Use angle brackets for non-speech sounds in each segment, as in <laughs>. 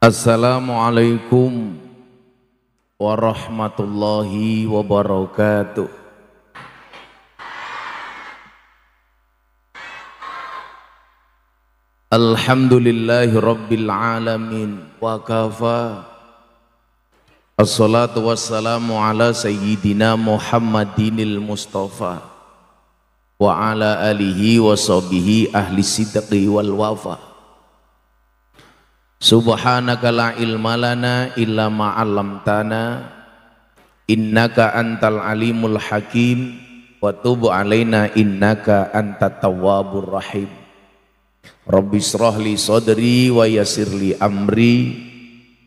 Assalamualaikum warahmatullahi wabarakatuh. Alhamdulillahi rabbil alamin wa kafa Assalatu wassalamu ala sayyidina Muhammadinil Mustafa wa ala alihi wa sahbihi ahli sidqi wal wafa Subhanaka la ilma lana illa ma'alamtana innaka antal alimul hakim wa tubu alaina innaka anta tawabur rahim. Rabbi li sadri wa li amri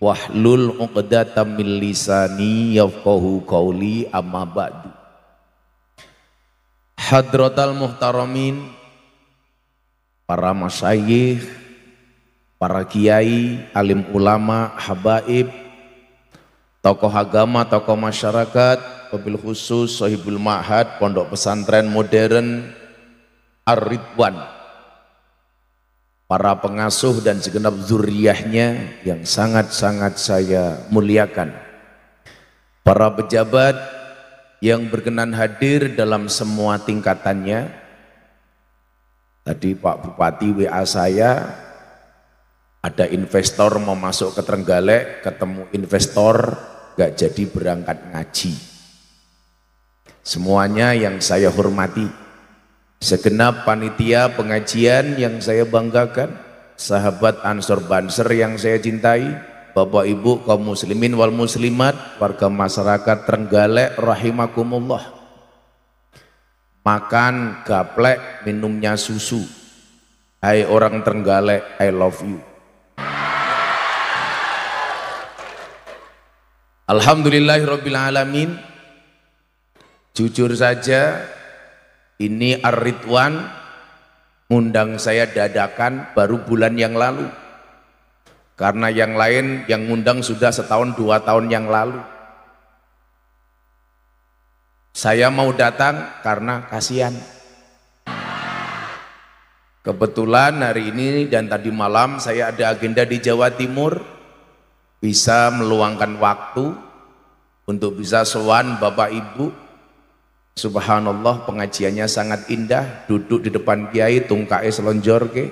wahlul uqdata min lisani yafkahu qawli amma ba'du. Hadratal muhtaramin para masyayikh para kiai, alim ulama, habaib, tokoh agama, tokoh masyarakat, mobil khusus, sohibul ma'had, pondok pesantren modern, Ar-Ridwan, para pengasuh dan segenap zuriyahnya yang sangat-sangat saya muliakan. Para pejabat yang berkenan hadir dalam semua tingkatannya. Tadi Pak Bupati WA saya ada investor mau masuk ke Trenggalek, ketemu investor, gak jadi berangkat ngaji. Semuanya yang saya hormati, segenap panitia pengajian yang saya banggakan, sahabat Ansor Banser yang saya cintai, Bapak Ibu kaum muslimin wal muslimat, warga masyarakat Trenggalek rahimakumullah. Makan gaplek, minumnya susu. Hai orang Trenggalek, I love you. Alhamdulillahirrabbilalamin alamin. Jujur saja ini Ar-Ridwan ngundang saya dadakan baru bulan yang lalu. Karena yang lain yang ngundang sudah setahun dua tahun yang lalu. Saya mau datang karena kasihan. Kebetulan hari ini dan tadi malam saya ada agenda di Jawa Timur bisa meluangkan waktu untuk bisa sowan Bapak Ibu Subhanallah pengajiannya sangat indah duduk di depan kiai tungkae selonjor ke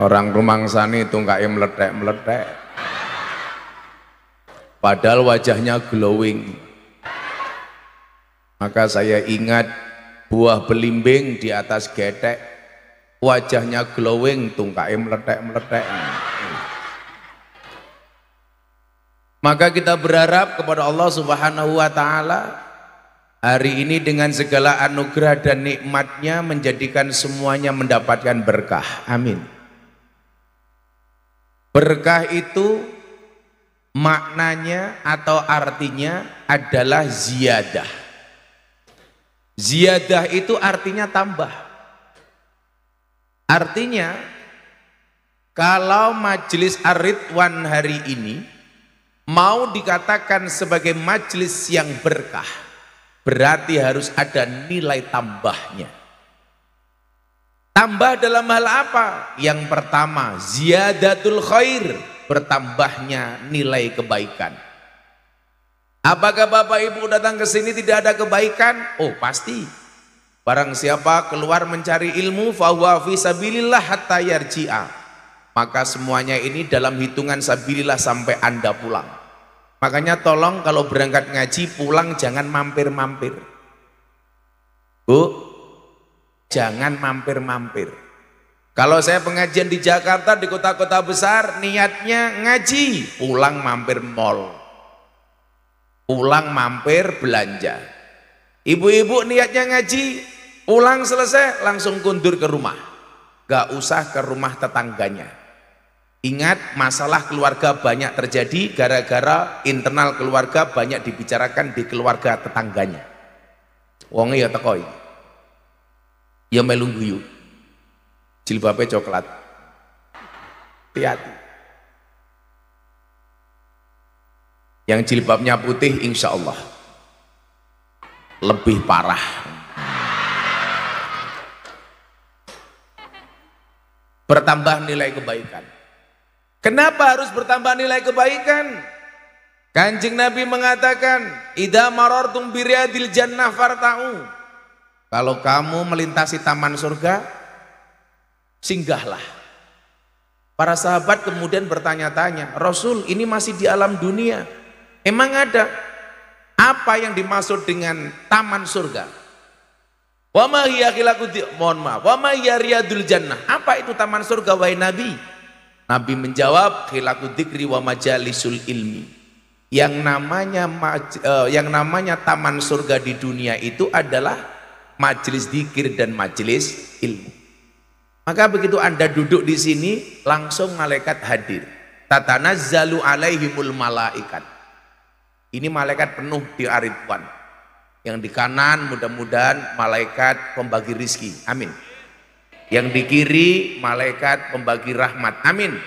orang rumang sani tungkae meletek-meletek padahal wajahnya glowing maka saya ingat buah belimbing di atas getek wajahnya glowing tungkai meletek-meletek maka kita berharap kepada Allah subhanahu wa ta'ala hari ini dengan segala anugerah dan nikmatnya menjadikan semuanya mendapatkan berkah amin berkah itu maknanya atau artinya adalah ziyadah ziyadah itu artinya tambah Artinya kalau majelis Aridwan hari ini mau dikatakan sebagai majelis yang berkah, berarti harus ada nilai tambahnya. Tambah dalam hal apa? Yang pertama, ziyadatul khair, bertambahnya nilai kebaikan. Apakah Bapak Ibu datang ke sini tidak ada kebaikan? Oh, pasti Barang siapa keluar mencari ilmu fahuwa sabilillah hatta yarji'a. Maka semuanya ini dalam hitungan sabilillah sampai Anda pulang. Makanya tolong kalau berangkat ngaji pulang jangan mampir-mampir. Bu, jangan mampir-mampir. Kalau saya pengajian di Jakarta di kota-kota besar niatnya ngaji, pulang mampir mall. Pulang mampir belanja. Ibu-ibu niatnya ngaji, Ulang selesai langsung kundur ke rumah. Gak usah ke rumah tetangganya. Ingat masalah keluarga banyak terjadi gara-gara internal keluarga banyak dibicarakan di keluarga tetangganya. Wonge ya tekoi. Ya melunggu yuk. Jilbabnya coklat. Hati-hati. Yang jilbabnya putih insya Allah lebih parah bertambah nilai kebaikan. Kenapa harus bertambah nilai kebaikan? Kanjeng Nabi mengatakan, "Idza marartum biriadil jannah fartau." Kalau kamu melintasi taman surga, singgahlah. Para sahabat kemudian bertanya-tanya, "Rasul, ini masih di alam dunia. Emang ada apa yang dimaksud dengan taman surga?" Wa ma mohon maaf. ma hiya riyadul jannah? Apa itu taman surga wahai Nabi? Nabi menjawab khilaku dikri wa majalisul ilmi. Yang namanya uh, yang namanya taman surga di dunia itu adalah majelis dikir dan majelis ilmu. Maka begitu Anda duduk di sini, langsung malaikat hadir. Tatana zalu alaihimul malaikat. Ini malaikat penuh di Aridwan. Yang di kanan mudah-mudahan malaikat pembagi rizki. Amin. Yang di kiri malaikat pembagi rahmat. Amin.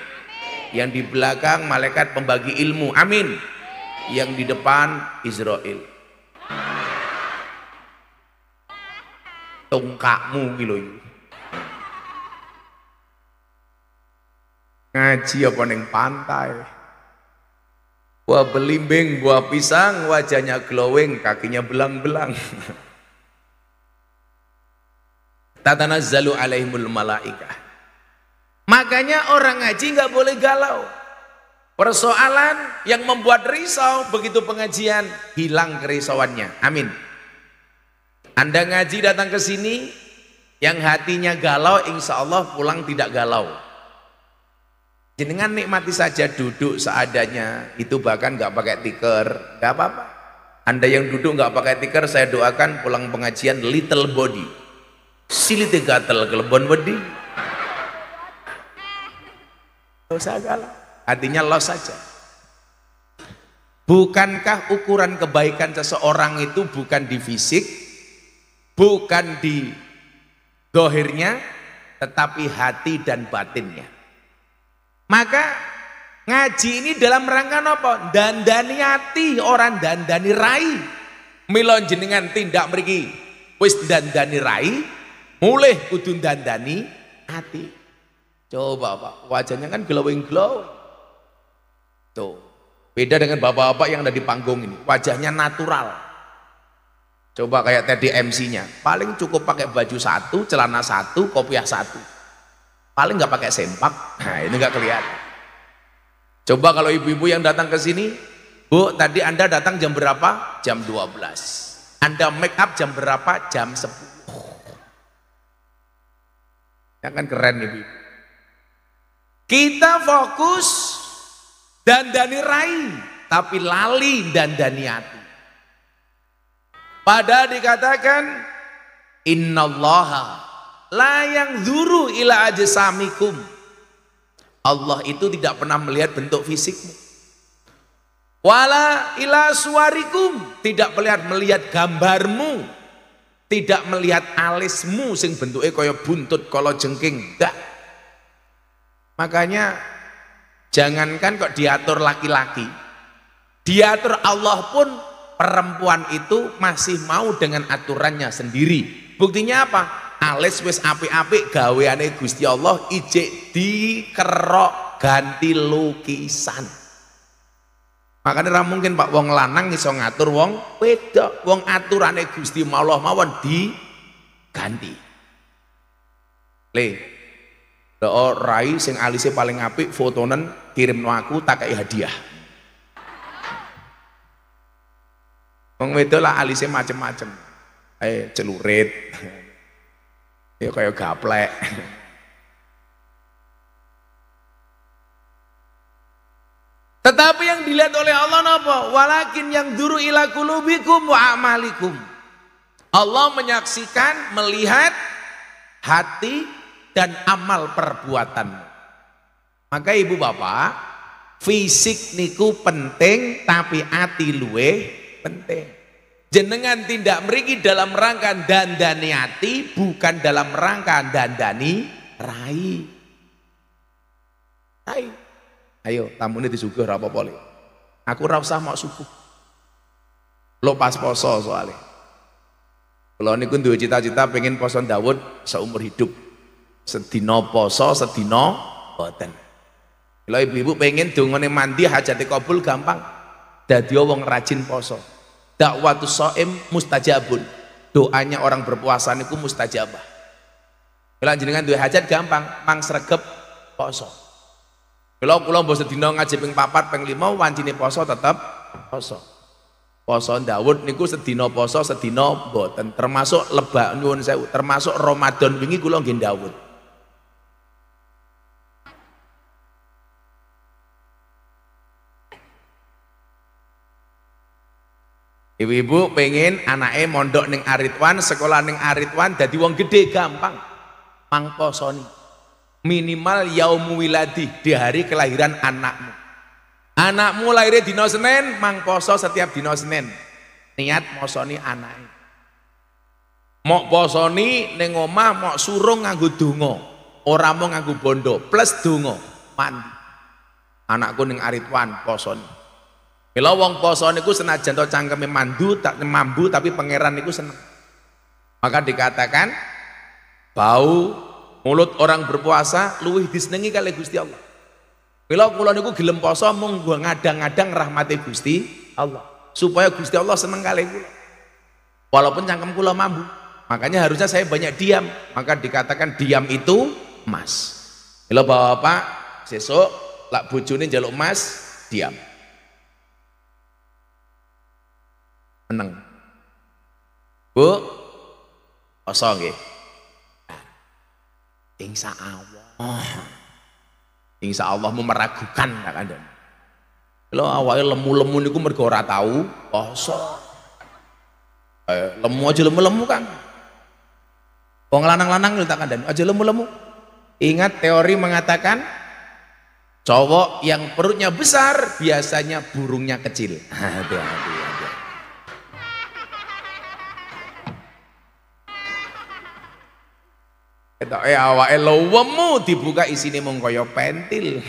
Yang di belakang malaikat pembagi ilmu. Amin. Yang di depan Israel. Tongkakmu gitu. Ngaji apa neng pantai. Buah belimbing, buah pisang, wajahnya glowing, kakinya belang-belang. <laughs> zalu alaihimul malaika. Makanya orang ngaji nggak boleh galau. Persoalan yang membuat risau begitu pengajian hilang kerisauannya. Amin. Anda ngaji datang ke sini yang hatinya galau insya Allah pulang tidak galau jenengan nikmati saja duduk seadanya itu bahkan nggak pakai tiker nggak apa-apa anda yang duduk nggak pakai tiker saya doakan pulang pengajian little body silly gatel kelebon body dosa galak, artinya los saja bukankah ukuran kebaikan seseorang itu bukan di fisik bukan di dohirnya tetapi hati dan batinnya maka ngaji ini dalam rangka apa? Dandani hati, orang dandani rai. Milon jenengan tindak meriki. Wis dandani rai, mulai kudu dandani hati. Coba Pak, wajahnya kan glowing glow. Tuh. Beda dengan bapak-bapak yang ada di panggung ini, wajahnya natural. Coba kayak tadi MC-nya, paling cukup pakai baju satu, celana satu, kopiah satu. Paling nggak pakai sempak. Nah, ini nggak kelihatan. Coba kalau ibu-ibu yang datang ke sini, Bu, tadi Anda datang jam berapa? Jam 12. Anda make up jam berapa? Jam 10. Ya kan keren ibu. Kita fokus dan dani rai, tapi lali dan dani Pada dikatakan innallaha layang zuru ila ajsamikum Allah itu tidak pernah melihat bentuk fisikmu wala ila suarikum tidak melihat melihat gambarmu tidak melihat alismu sing bentuknya kaya buntut kalau jengking enggak makanya jangankan kok diatur laki-laki diatur Allah pun perempuan itu masih mau dengan aturannya sendiri buktinya apa alis wis api-api gaweane Gusti Allah ijik dikerok ganti lukisan makanya ra mungkin Pak wong lanang iso ngatur wong wedok wong aturane Gusti Allah mawon diganti le doa oh, rai sing alise paling apik fotonen kirimno aku tak kei hadiah wong wedok lah alise macem-macem eh celurit ya kayak gaplek Tetapi yang dilihat oleh Allah apa Walakin yang duru ila kulubikum wa amalikum. Allah menyaksikan, melihat hati dan amal perbuatanmu. Maka ibu bapak, fisik niku penting tapi hati luwe penting jenengan tindak meriki dalam rangka dandani hati bukan dalam rangka dandani rai rai ayo tamu ini disuguh apa boleh aku rasa mau suku, lo pas poso soalnya kalau niku duwe cita-cita pengen poso Dawud seumur hidup sedino poso sedino boten kalau ibu-ibu pengen dungone mandi hajati kabul gampang dadi wong rajin poso tuh soim mustajabun doanya orang berpuasa niku mustajabah kalau jenengan dua hajat gampang mang sregep poso kalau kula mbok sedina ngaji ping papat ping 5 wancine poso tetep poso poso Dawud niku sedina poso sedina mboten termasuk lebak nyuwun sewu termasuk Ramadan wingi kula nggih Dawud Ibu-ibu pengen anaknya mondok neng Aritwan, sekolah neng Aritwan, jadi uang gede gampang. Mangkosoni. Minimal yaumu wiladi di hari kelahiran anakmu. Anakmu lahirnya dino Senin, mangkoso setiap dino Senin. Niat mosoni anaknya. Mok posoni neng omah mok surung nganggu dungo, orang mau nganggu bondo plus dungo Mandi. Anakku neng Aritwan posoni Mila wong poso niku senajan to cangkeme mandu tak mambu tapi pangeran niku seneng. Maka dikatakan bau mulut orang berpuasa luwih disenengi kali Gusti Allah. Mila kula niku gelem poso mung ngadang-ngadang rahmati Gusti Allah supaya Gusti Allah seneng kali kula. Walaupun cangkem kula mambu. Makanya harusnya saya banyak diam. Maka dikatakan diam itu emas. Mila Bapak, Bapak sesuk lak bojone njaluk emas diam. Meneng. Bu, ya insya Allah insya Allah memeragukan tak adam lo awalnya lemu-lemu niku mergora tahu kosong Eh, lemu aja lemu-lemu kan. Wong lanang-lanang tak adam aja lemu-lemu. Ingat teori mengatakan cowok yang perutnya besar biasanya burungnya kecil. Hati-hati. Ya. Eh e elo lowemu dibuka isine mung kaya pentil.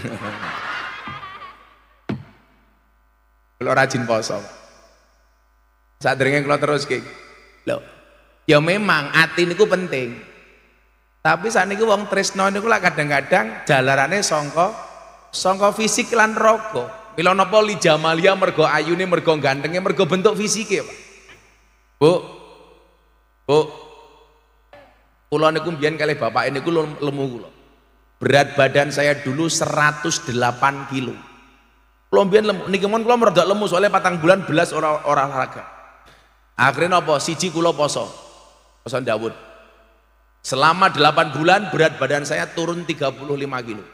Kalau <laughs> rajin poso. Saat dringeng kula terus ki. Lho, ya memang ati niku penting. Tapi saat niku wong tresno niku lah kadang-kadang jalarane songko songko fisik lan rogo. Mila napa li jamalia mergo ayune mergo gantengnya mergo bentuk fisiknya, Pak. Bu. Bu, Kulo niku mbiyen kalih bapak niku lemu kulo. Berat badan saya dulu 108 kilo. Kulo mbiyen lemu niki mon kulo merdak lemu soalnya patang bulan belas ora ora olahraga. Akhirnya napa Siji kulo poso. Poso Daud. Selama 8 bulan berat badan saya turun 35 kilo.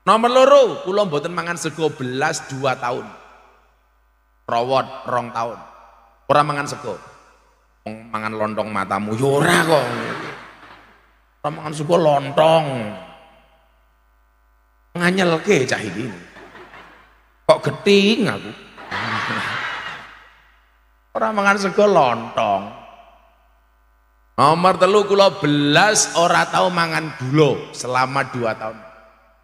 Nomor loro, pulau mboten mangan sego belas 2 tahun. Rawat rong tahun. Ora mangan sego. Mangan lontong matamu yo ya ora kok. Ramangan suku lontong. Nganyel ke cah ini. Kok geting aku. <laughs> Orang mangan sego lontong. Nomor telu kula belas ora tau mangan gula selama dua tahun.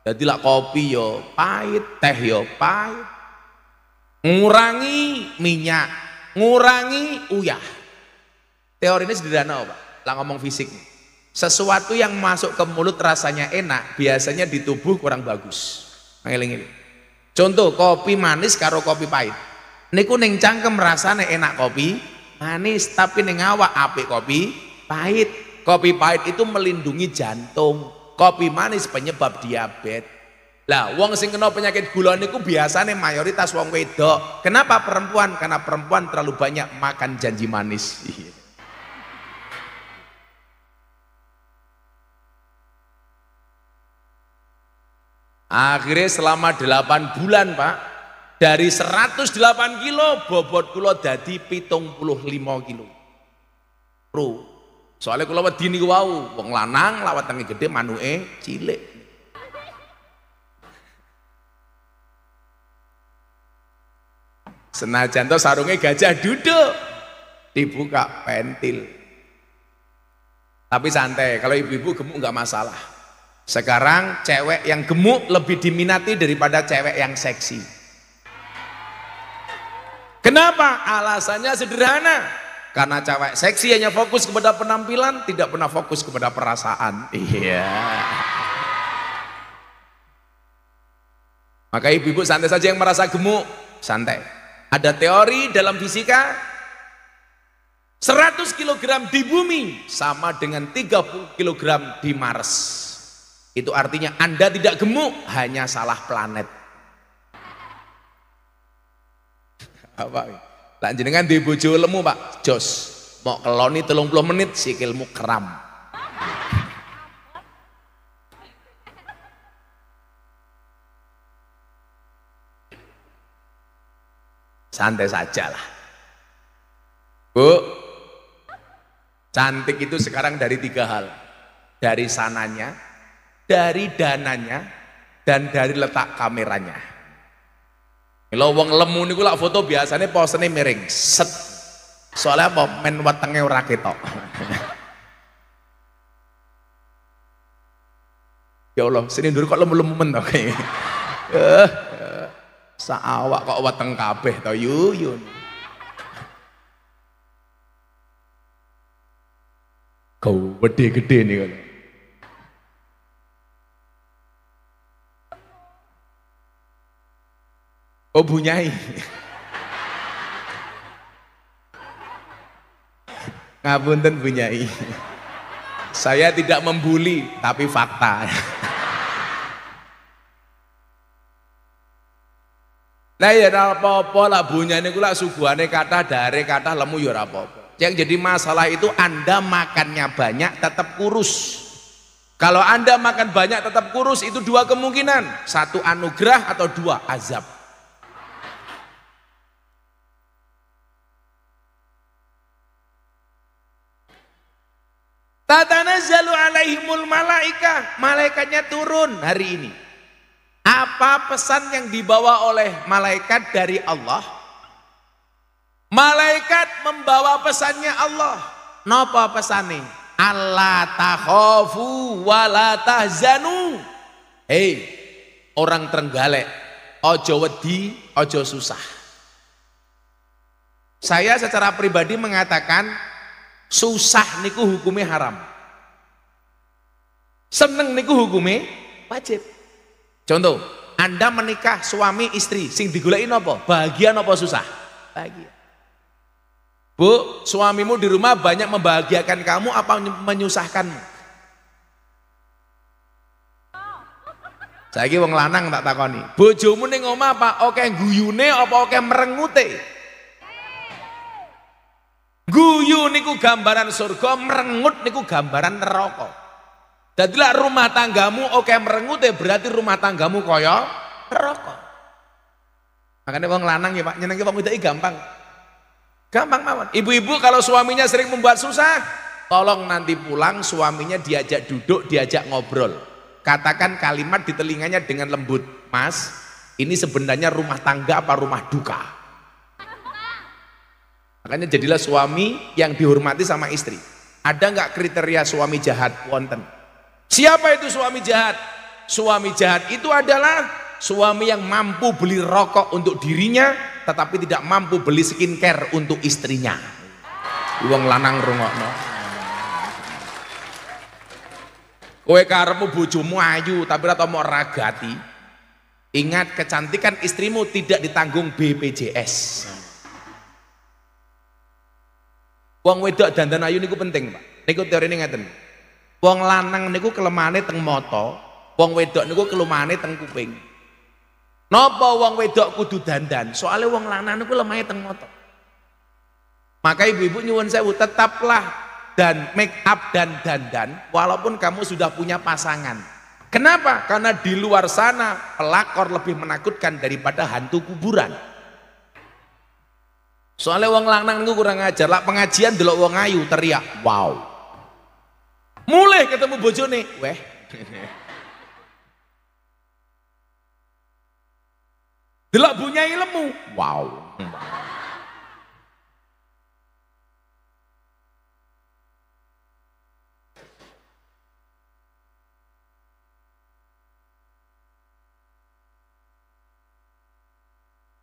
Jadi lah kopi yo ya pahit, teh yo ya pahit. Ngurangi minyak, ngurangi uyah. Teori ini sederhana, Pak. Lah ngomong fisik. Sesuatu yang masuk ke mulut rasanya enak, biasanya di tubuh kurang bagus. Ngeling ini. Contoh kopi manis karo kopi pahit. Ini kuning cangkem rasanya enak kopi manis, tapi ning awak apik kopi pahit. Kopi pahit itu melindungi jantung. Kopi manis penyebab diabetes. Lah, wong sing kena penyakit gula niku biasanya mayoritas wong wedok. Kenapa perempuan? Karena perempuan terlalu banyak makan janji manis. Iya. Akhirnya selama 8 bulan Pak, dari 108 kilo bobot pitung puluh lima kilo. Pro. Soalnya kulo wedi niku wau, wong lanang lawat tangi gede manuke cilik. Senajan to sarungnya gajah duduk dibuka pentil. Tapi santai, kalau ibu-ibu gemuk nggak masalah. Sekarang cewek yang gemuk lebih diminati daripada cewek yang seksi. Kenapa? Alasannya sederhana. Karena cewek seksi hanya fokus kepada penampilan, tidak pernah fokus kepada perasaan. Iya. Yeah. Maka ibu-ibu santai saja yang merasa gemuk, santai. Ada teori dalam fisika, 100 kg di bumi sama dengan 30 kg di Mars. Itu artinya Anda tidak gemuk, hanya salah planet. Apa? lanjut jenengan di bojo lemu, Pak. Jos. Mau keloni 30 menit sikilmu kram. Santai sajalah. Bu, cantik itu sekarang dari tiga hal. Dari sananya, dari dananya dan dari letak kameranya. Kalau wong lemu niku lak foto biasanya posenya miring. Set. Soalnya apa? Men wetenge ora ketok. <laughs> ya Allah, sini dulu kok lemu-lemu men to kayak. Eh, eh saawak kok weteng kabeh to yuyun. Kau gede-gede nih kalau. Oh bunyai. bunyai. Ngapunten bunyai. Saya tidak membuli, tapi fakta. Nah ya ora apa-apa lah bunyane ini lak suguhane kata dari kata lemu ya ora Yang jadi masalah itu Anda makannya banyak tetap kurus. Kalau Anda makan banyak tetap kurus itu dua kemungkinan, satu anugerah atau dua azab. Tatanazzalu alaihimul malaika, malaikatnya turun hari ini. Apa pesan yang dibawa oleh malaikat dari Allah? Malaikat membawa pesannya Allah. Napa pesane? Allah takhofu wala tahzanu. Hei, orang Trenggalek, ojo wedi, ojo susah. Saya secara pribadi mengatakan Susah niku hukumnya haram. Seneng niku hukumnya wajib. Contoh, Anda menikah suami istri, sing digulai nopo? Bahagia nopo susah? Bahagia. Bu, suamimu di rumah banyak membahagiakan kamu apa menyusahkanmu? lagi wong lanang tak takoni. Bojomu ning ngomong apa oke guyune apa oke merengute? Guyu niku gambaran surga, merengut niku gambaran neraka. Jadilah rumah tanggamu oke okay, merengut ya berarti rumah tanggamu koyo neraka. Makanya wong lanang ya Pak, nyenengke wong wedok gampang. Gampang mawon. Ibu-ibu kalau suaminya sering membuat susah, tolong nanti pulang suaminya diajak duduk, diajak ngobrol. Katakan kalimat di telinganya dengan lembut, "Mas, ini sebenarnya rumah tangga apa rumah duka?" Makanya jadilah suami yang dihormati sama istri. Ada nggak kriteria suami jahat? Wonten. Siapa itu suami jahat? Suami jahat itu adalah suami yang mampu beli rokok untuk dirinya tetapi tidak mampu beli skincare untuk istrinya. uang lanang no. kue karepmu bujumu ayu tapi ora mau ragati. Ingat kecantikan istrimu tidak ditanggung BPJS. Wong wedok dandan ayu niku penting, Pak. Niku ini ngeten. Wong lanang niku kelemane teng mata, wong wedok niku kelemane teng kuping. Napa wong wedok kudu dandan? Soale wong lanang niku lemahe teng mata. Maka ibu-ibu nyuwun saya tetaplah dan make up dan dandan walaupun kamu sudah punya pasangan. Kenapa? Karena di luar sana pelakor lebih menakutkan daripada hantu kuburan. Soalnya wong lanang niku kurang ajar, lak pengajian delok wong ayu teriak, "Wow." Mulai ketemu bojo nih, weh. <laughs> delok bunyai lemu, wow.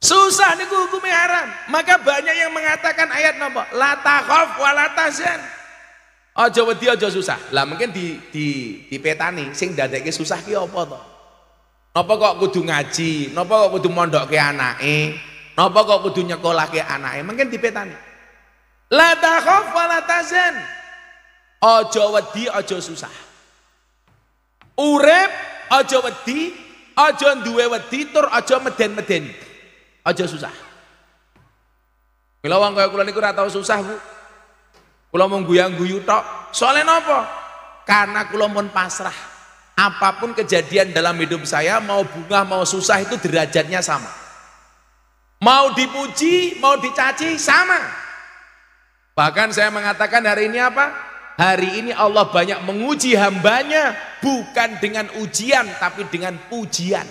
Susah niku hukumnya haram. Maka banyak yang mengatakan ayat napa? La takhaf wa la tahzan. Aja wedi aja susah. Lah mungkin di di dipetani sing dadekke susah ki apa to? Napa kok kudu ngaji? Napa kok kudu mondokke anake? Napa kok kudu nyekolahke anake? Mungkin dipetani. La takhaf wa la tahzan. Aja wedi aja susah. Urip aja wedi, aja duwe wedi tur aja meden-meden aja susah kalau wong kaya kula niku ora tau susah Bu kula mau guyang-guyu tok soalnya napa karena kula pun pasrah apapun kejadian dalam hidup saya mau bunga mau susah itu derajatnya sama mau dipuji mau dicaci sama bahkan saya mengatakan hari ini apa Hari ini Allah banyak menguji hambanya bukan dengan ujian tapi dengan pujian.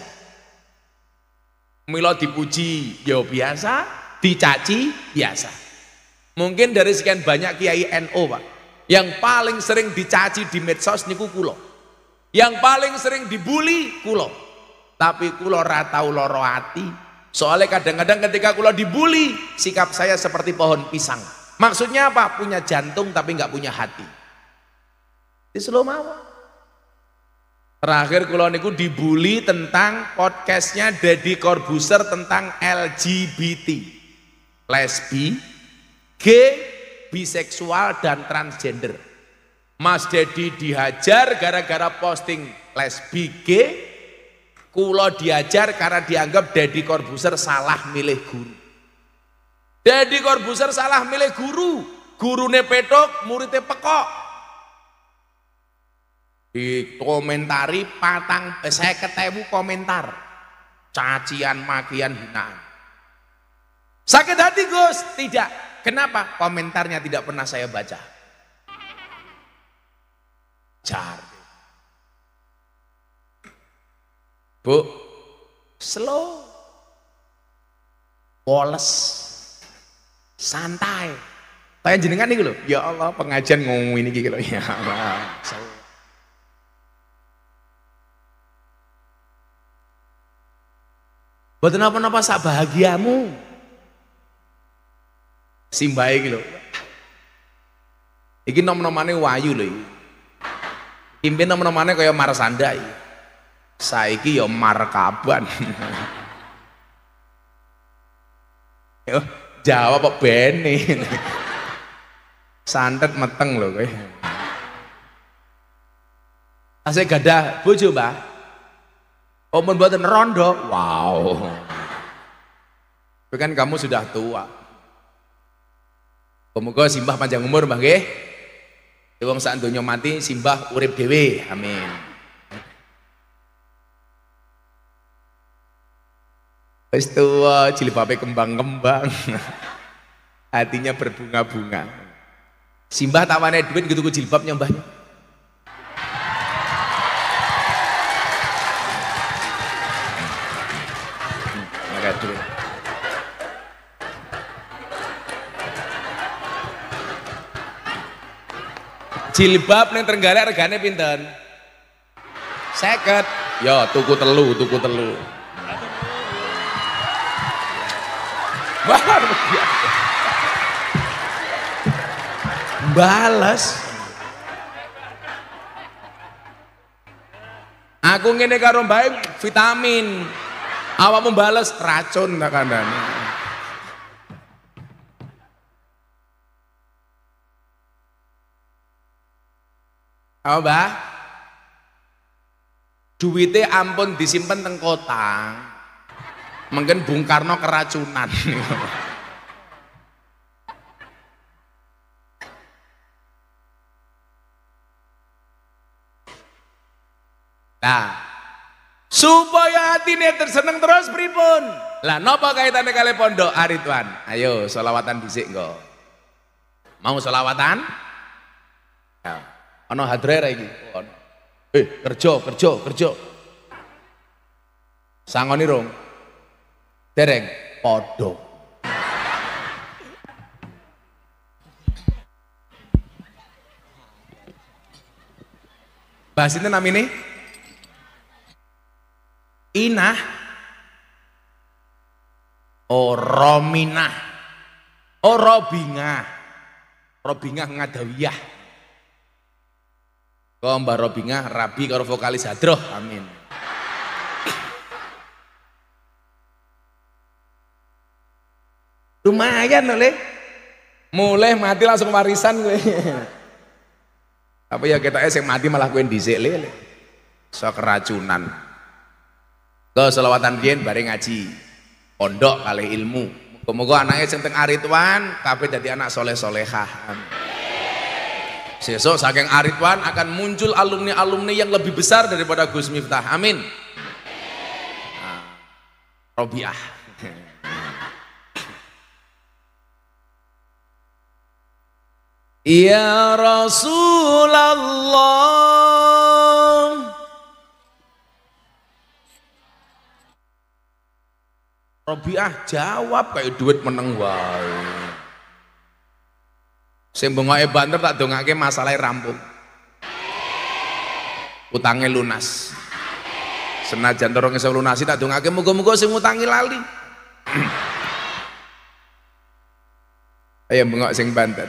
Mila dipuji ya biasa, dicaci biasa. Mungkin dari sekian banyak kiai NO, Pak, yang paling sering dicaci di medsos niku kula. Yang paling sering dibully kula. Tapi kula ora tau lara Soalnya kadang-kadang ketika kula dibully, sikap saya seperti pohon pisang. Maksudnya apa? Punya jantung tapi nggak punya hati. Di Slomawa. Terakhir kula niku dibully tentang podcastnya Deddy Corbuzier tentang LGBT, lesbi, gay, biseksual dan transgender. Mas Deddy dihajar gara-gara posting lesbi gay, kula diajar karena dianggap Deddy Corbuzier salah milih guru. Deddy Corbuzier salah milih guru, gurune petok, muridnya pekok, dikomentari patang eh, saya ketemu komentar cacian makian hinaan sakit hati Gus tidak kenapa komentarnya tidak pernah saya baca jar bu slow poles santai tanya jenengan nih loh ya Allah pengajian ngomong ini gitu <laughs> ya Allah Buat apa napa sak bahagiamu. Simbae iki lho. Iki nom-nomane wayu lho iki. Impen nom-nomane kaya marsanda iki. Saiki ya markaban. <laughs> Yo, jawab kok bene. <laughs> Santet meteng lho kowe. Asik gadah bojo, Mbak. Oh membuat rondo. Wow. Tapi kan kamu sudah tua. Semoga simbah panjang umur, bang eh. Tuang saat donya mati simbah urip dewi, Amin. Wis tua, jilbabe kembang-kembang. Hatinya berbunga-bunga. Simbah mana duit gitu ke jilbab nyambahnya. Jilbab ning Trenggalek regane pinten? seket Ya tuku telu, tuku telu. Baru Balas. Aku ngene karo baik vitamin. Awakmu bales racun tak kandhane. Apa, Mbah? duitnya ampun disimpan teng kota Mungkin Bung Karno keracunan. Nah, supaya ini terseneng terus pripun? Lah nopo kaitannya kali pondok Aritwan. Ayo selawatan dhisik engko. Mau selawatan? Ya. Ana hadrere iki. Eh, kerja, kerja, kerja. Sangoni rong. Dereng padha. Mbah sinten namine? Inah Ora minah. Ora bingah. Ora ngadawiyah. Kau Mbah Robingah, rabi karo vokalis hadroh. Amin. Lumayan oleh mulai mati langsung warisan gue. Apa ya kita es eh yang mati malah gue dhisik lele. So keracunan. Kau selawatan dia bareng ngaji. Pondok kali ilmu. muga anak anaknya yang teng arituan tapi jadi anak soleh-solehah. Amin. Sesok saking Arifwan akan muncul alumni-alumni yang lebih besar daripada Gus Miftah. Amin. Nah, Robiah. Ya Rasulullah Robiah jawab kayak duit meneng wae. Sing bengoke banter tak dongake masalah rampung. Utange lunas. Senajan dorongnya iso lunasi tak dongake muga-muga sing utangi lali. <clears throat> Ayo bengok sing banter.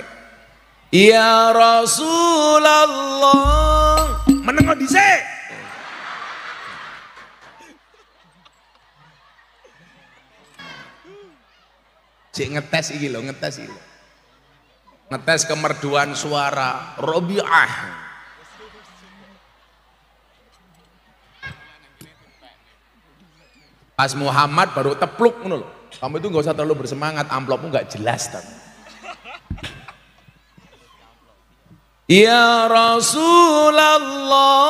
Ya Rasulullah. Menengok dhisik. Cek ngetes iki lho, ngetes iki ngetes kemerduan suara Robiah pas Muhammad baru tepluk menul. kamu itu nggak usah terlalu bersemangat amplopmu nggak jelas tapi Ya Rasulullah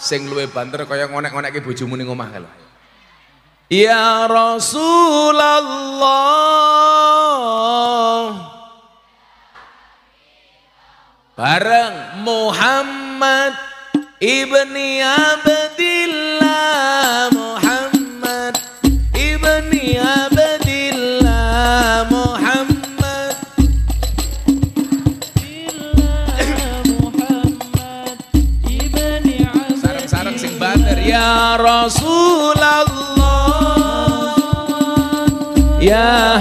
Sing luwe banter kaya ngonek ke bojomu ning omah kae Ya Rasulullah Bareng Muhammad Ibni Abdillah Muhammad Ibni Abdillah Muhammad Muhammad Ibni Abdillah Sarang-sarang sing bandar Ya Rasulullah Yeah.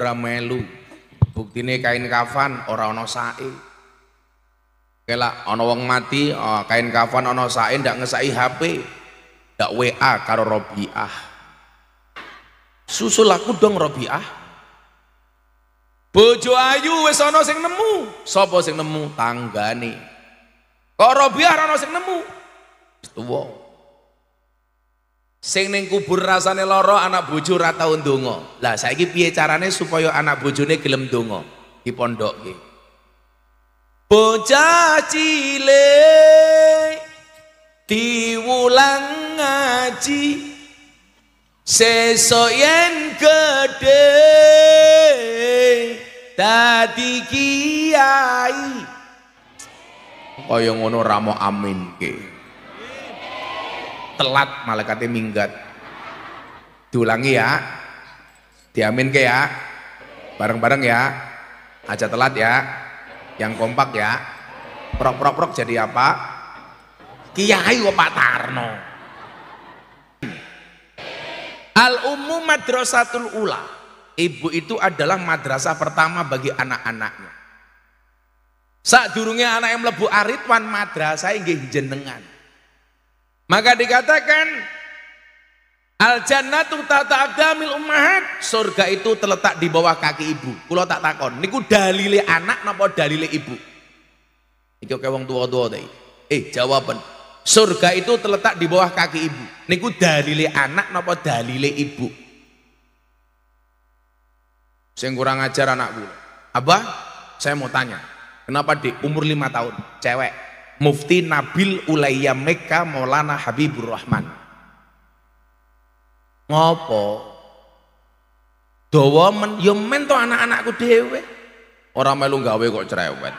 ora melu. Buktine kain kafan ora ana sae. Kela ana wong mati, oh, kain kafan ana sae ndak ngesai HP. Ndak WA karo Robiah. Susul aku dong Robiah. Bojo ayu wis ana sing nemu. Sapa sing nemu? Tanggane. Kok Robiah ora ana sing nemu? Wis tuwa sing ning kubur rasane lara anak bojo ra tau ndonga lah saiki piye carane supaya anak bojone gelem ndonga di pondok ki bocah cilik diwulang ngaji sesok yen gedhe dadi kiai kaya ngono amin ki telat malaikatnya minggat diulangi ya diamin ke ya bareng-bareng ya aja telat ya yang kompak ya prok prok prok jadi apa kiai wa pak tarno al umum madrasatul ula ibu itu adalah madrasah pertama bagi anak-anaknya saat durungnya anak yang melebu aritwan madrasah inggih jenengan maka dikatakan al jannatu tata abdamil ummahat, surga itu terletak di bawah kaki ibu. Kulo tak takon, niku dalile anak napa dalile ibu? Iki oke wong tua-tua tadi. Eh, jawaban. Surga itu terletak di bawah kaki ibu. Niku dalile anak napa dalile ibu? Saya kurang ajar anak Apa? Abah, saya mau tanya. Kenapa di umur lima tahun cewek Mufti Nabil Ulayya Mekka Maulana Habibur Rahman ngopo dawa men yo ya men to anak-anakku dhewe ora melu gawe kok cerewet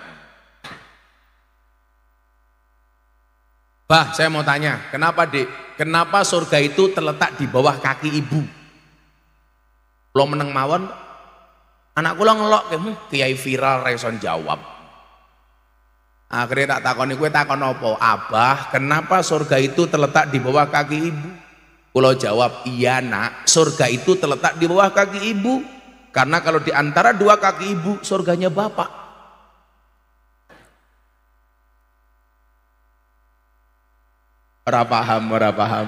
Bah, saya mau tanya, kenapa Dek? Kenapa surga itu terletak di bawah kaki ibu? Lo meneng mawon, anakku lo ngelok, hm, kiai viral reson jawab. Akhirnya tak takoni kue takon apa? Abah, kenapa surga itu terletak di bawah kaki ibu? Kulo jawab, iya nak, surga itu terletak di bawah kaki ibu. Karena kalau di antara dua kaki ibu, surganya bapak. Ora paham, ora paham.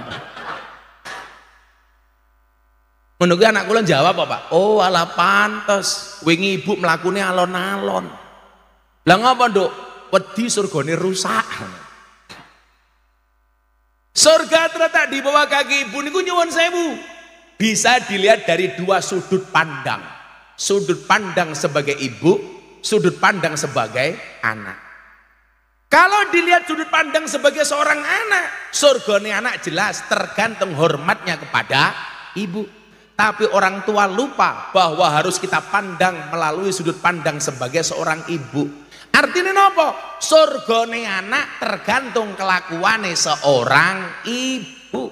Menunggu anak kulon jawab apa, Pak? Oh, ala pantes. Wingi ibu melakukannya alon-alon. Lah ngapa, Dok? wedi surgane rusak. Surga terletak di bawah kaki ibu niku nyuwun sewu. Bisa dilihat dari dua sudut pandang. Sudut pandang sebagai ibu, sudut pandang sebagai anak. Kalau dilihat sudut pandang sebagai seorang anak, surgane anak jelas tergantung hormatnya kepada ibu. Tapi orang tua lupa bahwa harus kita pandang melalui sudut pandang sebagai seorang ibu. Artinya nopo? surga anak tergantung kelakuane seorang ibu.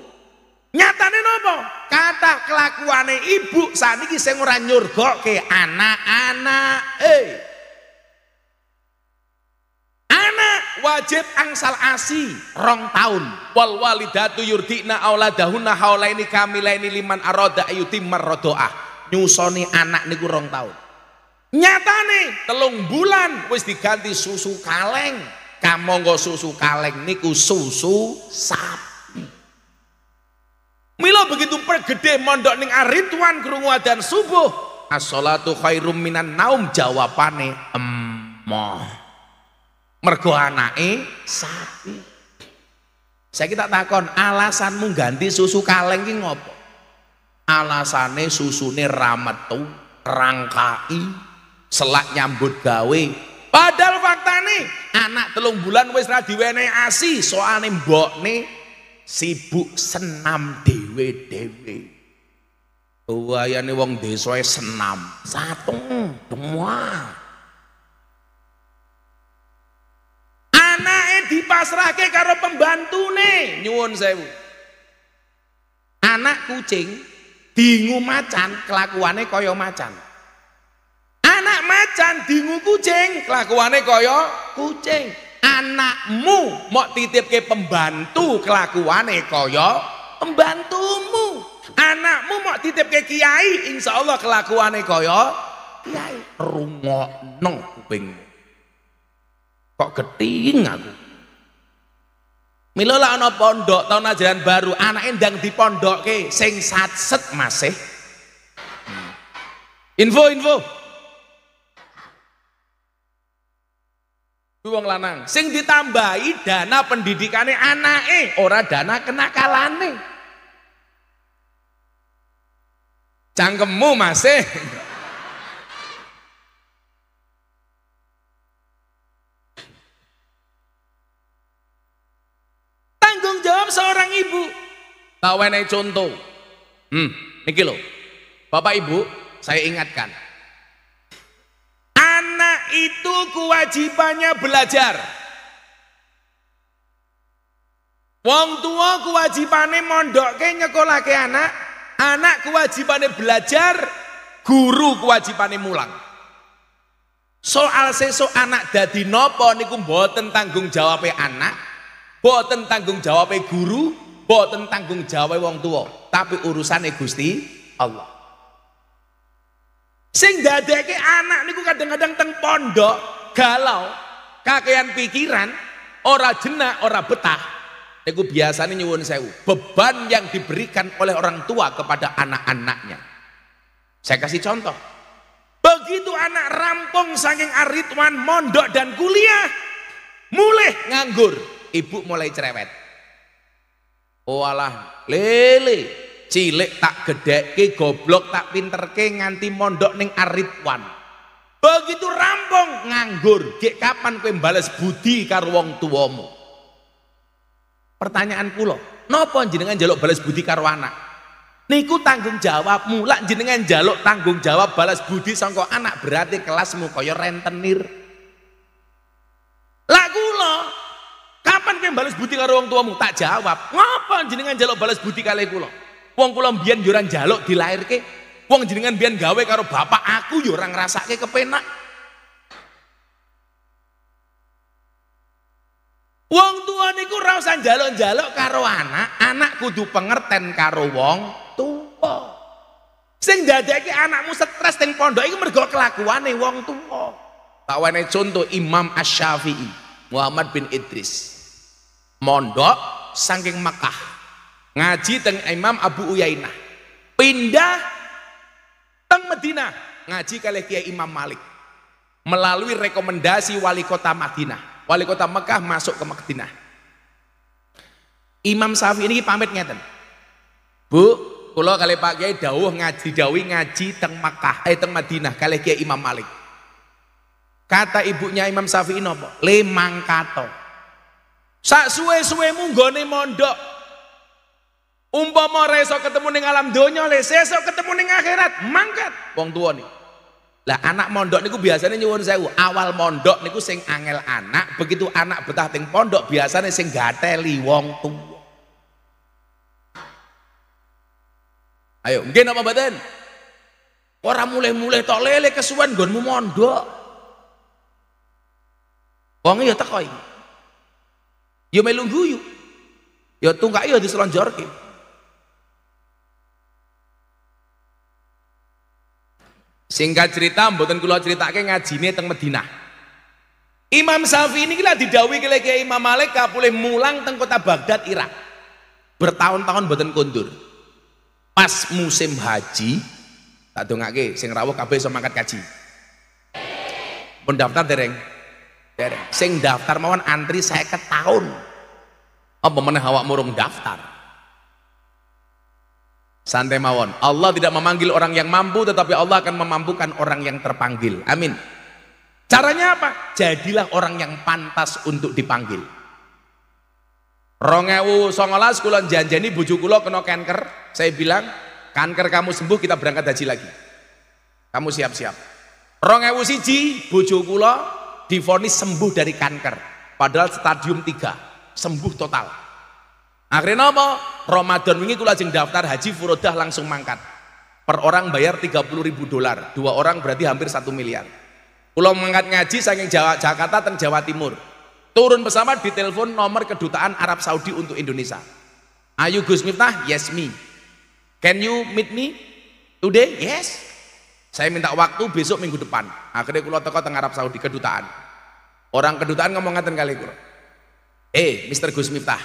Nyatane nopo? Kata kelakuane ibu saat ini saya ngurang nyurga ke anak-anak. Eh. Anak wajib angsal asi rong tahun. Wal walidatu yurdina auladahunna haulaini kamilaini liman aroda ayuti marrodoah. Nyusoni anak niku rong tahun nyata nih telung bulan wis diganti susu kaleng. Kamu nggak susu kaleng niku susu sapi. Milo begitu pergede mondok ning Arituan kerungu dan subuh. Asolatu khairum minan naum jawabane emoh. Mergo anake sapi. Saya kita takon alasanmu ganti susu kaleng ini ngopo? Alasane susune rametu, rangkai selak nyambut gawe padahal fakta nih anak telung bulan wis ra diwenehi asi soalnya nih sibuk senam dewe-dewe wayane wong desa e senam satu demua anake dipasrahke karo pembantune nyuwun sewu anak kucing dingu macan kelakuannya koyo macan anak macan dingu kucing kelakuannya kaya kucing anakmu mau titip ke pembantu kelakuannya kaya pembantumu anakmu mau titip ke kiai insya Allah kelakuannya kaya kiai nong kuping kok geting aku Mila lah ana pondok tahun ajaran baru, anak di pondok ke sing satset masih. Eh. Hmm. Info info. wong lanang. Sing ditambahi dana pendidikane anake, ora dana kenakalane. Cangkemmu masih. Tanggung jawab seorang ibu. Tak contoh. Hmm, niki lho. Bapak Ibu, saya ingatkan itu kewajibannya belajar. Wong tua kewajibannya nyekolah ke anak, anak kewajibannya belajar, guru kewajibannya mulang. Soal seso anak dadi nopo niku mboten tanggung jawabnya anak, mboten tanggung jawabnya guru, mboten tanggung jawabnya wong tua, tapi urusannya Gusti Allah. Sing dadekke anak niku kadang-kadang teng pondok galau, kakean pikiran, ora jenak, ora betah. Niku biasanya nyuwun sewu, beban yang diberikan oleh orang tua kepada anak-anaknya. Saya kasih contoh. Begitu anak rampung saking aritwan mondok dan kuliah, mulai nganggur, ibu mulai cerewet. Walah, oh lele, cilik tak gedeke, goblok tak pinterke nganti mondok ning aritwan begitu rampung nganggur gek kapan kowe bales budi karo wong tuwamu pertanyaan kula nopo jenengan jaluk balas budi karo anak niku tanggung jawabmu lak jenengan jaluk tanggung jawab balas budi sangko anak berarti kelasmu kaya rentenir lak kula kapan kowe balas budi karo wong tuamu tak jawab ngapa jenengan jalo balas budi kali kula Wong kula mbiyen yo ora njaluk dilairke. Wong jenengan mbiyen gawe karo bapak aku yo ora ngrasake kepenak. Wong tua niku ora usah njaluk-njaluk karo anak, anak kudu pengerten karo wong tua. Sing dadake anakmu stres ning pondok iku mergo kelakuane wong tua. Tak wene contoh Imam Asy-Syafi'i, Muhammad bin Idris. Mondok saking Mekah ngaji teng Imam Abu Uyainah pindah teng Madinah ngaji kali Kiai Imam Malik melalui rekomendasi wali kota Madinah wali kota Mekah masuk ke Madinah Imam Syafi'i ini pamit ngeten Bu kalau kali Pak Kiai dawuh ngaji dawi ngaji teng Mekah eh teng Madinah kali Kiai Imam Malik kata ibunya Imam Syafi'i nopo lemang kato sak suwe-suwe munggone mondok Umpama reso ketemu ning alam donya le, sesuk ketemu ning akhirat, mangkat wong tua nih. Lah anak mondok niku biasanya nyuwun sewu, awal mondok niku sing angel anak, begitu anak betah teng pondok biasanya sing gateli wong tua. Ayo, mungkin apa badan? Orang mulai-mulai tok lele kesuwen gonmu mondok. Wong ya teko iki. Ya melu Yo Ya tunggak ya diselonjorke. Singkat cerita, mboten kula critake ngajine teng Madinah. Imam Syafi'i ini lah didawi kira kiai Imam Malik kapulih mulang teng kota Baghdad Irak. Bertahun-tahun mboten kondur. Pas musim haji, tak dongake sing rawuh kabeh iso mangkat kaji. Pendaftar dereng. Dereng. Sing daftar mawon antri 50 tahun. Apa meneh awakmu rung daftar? Santai mawon. Allah tidak memanggil orang yang mampu, tetapi Allah akan memampukan orang yang terpanggil. Amin. Caranya apa? Jadilah orang yang pantas untuk dipanggil. Rongewu songolas kulon janjani bujuk kulo kena kanker. Saya bilang, kanker kamu sembuh kita berangkat haji lagi. Kamu siap-siap. Rongewu siji bujuk kulo difonis sembuh dari kanker. Padahal stadium 3, sembuh total. Akhirnya apa? Ramadan wingi kula jeng daftar haji furodah langsung mangkat. Per orang bayar 30 ribu dolar, dua orang berarti hampir satu miliar. Pulau mangkat ngaji saking Jawa, Jakarta dan Jawa Timur. Turun pesawat ditelepon nomor kedutaan Arab Saudi untuk Indonesia. Ayu Gus Miftah, yes me. Can you meet me today? Yes. Saya minta waktu besok minggu depan. Akhirnya kula teko teng Arab Saudi kedutaan. Orang kedutaan ngomong ngaten kali kula. Eh, Mr. Gus Miftah,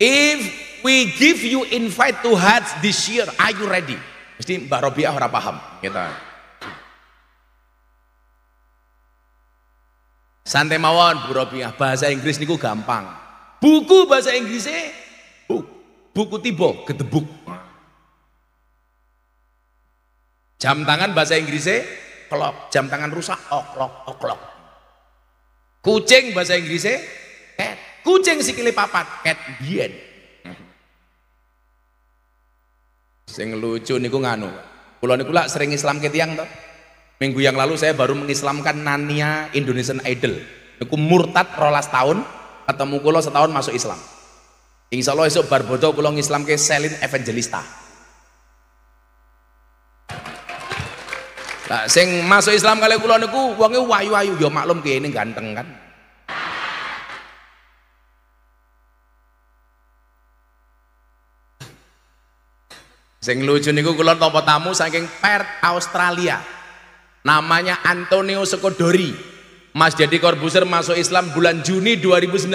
If we give you invite to Hajj this year, are you ready? Mesti Mbak Robiah ora paham. Gitu. Santai mawon Bu Robiah, bahasa Inggris niku gampang. Buku bahasa Inggrisnya bu, buku tibo ketebuk. Jam tangan bahasa Inggrisnya clock, jam tangan rusak oklok oklok. Kucing bahasa Inggrisnya cat kucing si sikile papat ket bien sing lucu niku nganu pulau niku lah sering Islam ke tiang toh minggu yang lalu saya baru mengislamkan Nania Indonesian Idol niku murtad rolas tahun ketemu kula setahun masuk Islam insya Allah esok barbodo gulung ngislam ke Selin Evangelista Nah, sing masuk Islam kali kula niku wayu wayu-ayu ya maklum ini ganteng kan. Sing lucu niku kula nampa tamu saking Perth, Australia. Namanya Antonio Sekodori. Mas Jadi korbuser masuk Islam bulan Juni 2019,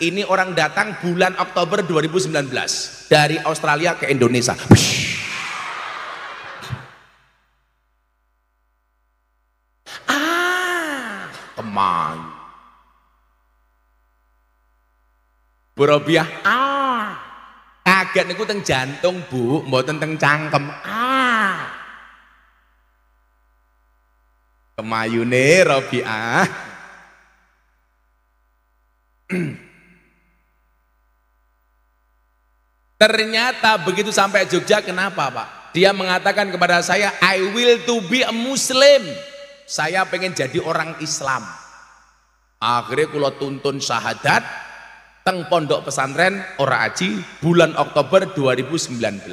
ini orang datang bulan Oktober 2019 dari Australia ke Indonesia. Pish. Ah, teman. Borobiah. Ah kaget niku teng jantung, Bu, mboten teng cangkem. Ah. Kemayune Robiah. <clears throat> Ternyata begitu sampai Jogja kenapa, Pak? Dia mengatakan kepada saya, "I will to be a muslim." Saya pengen jadi orang Islam. Akhirnya kalau tuntun syahadat, teng pondok pesantren ora aji bulan Oktober 2019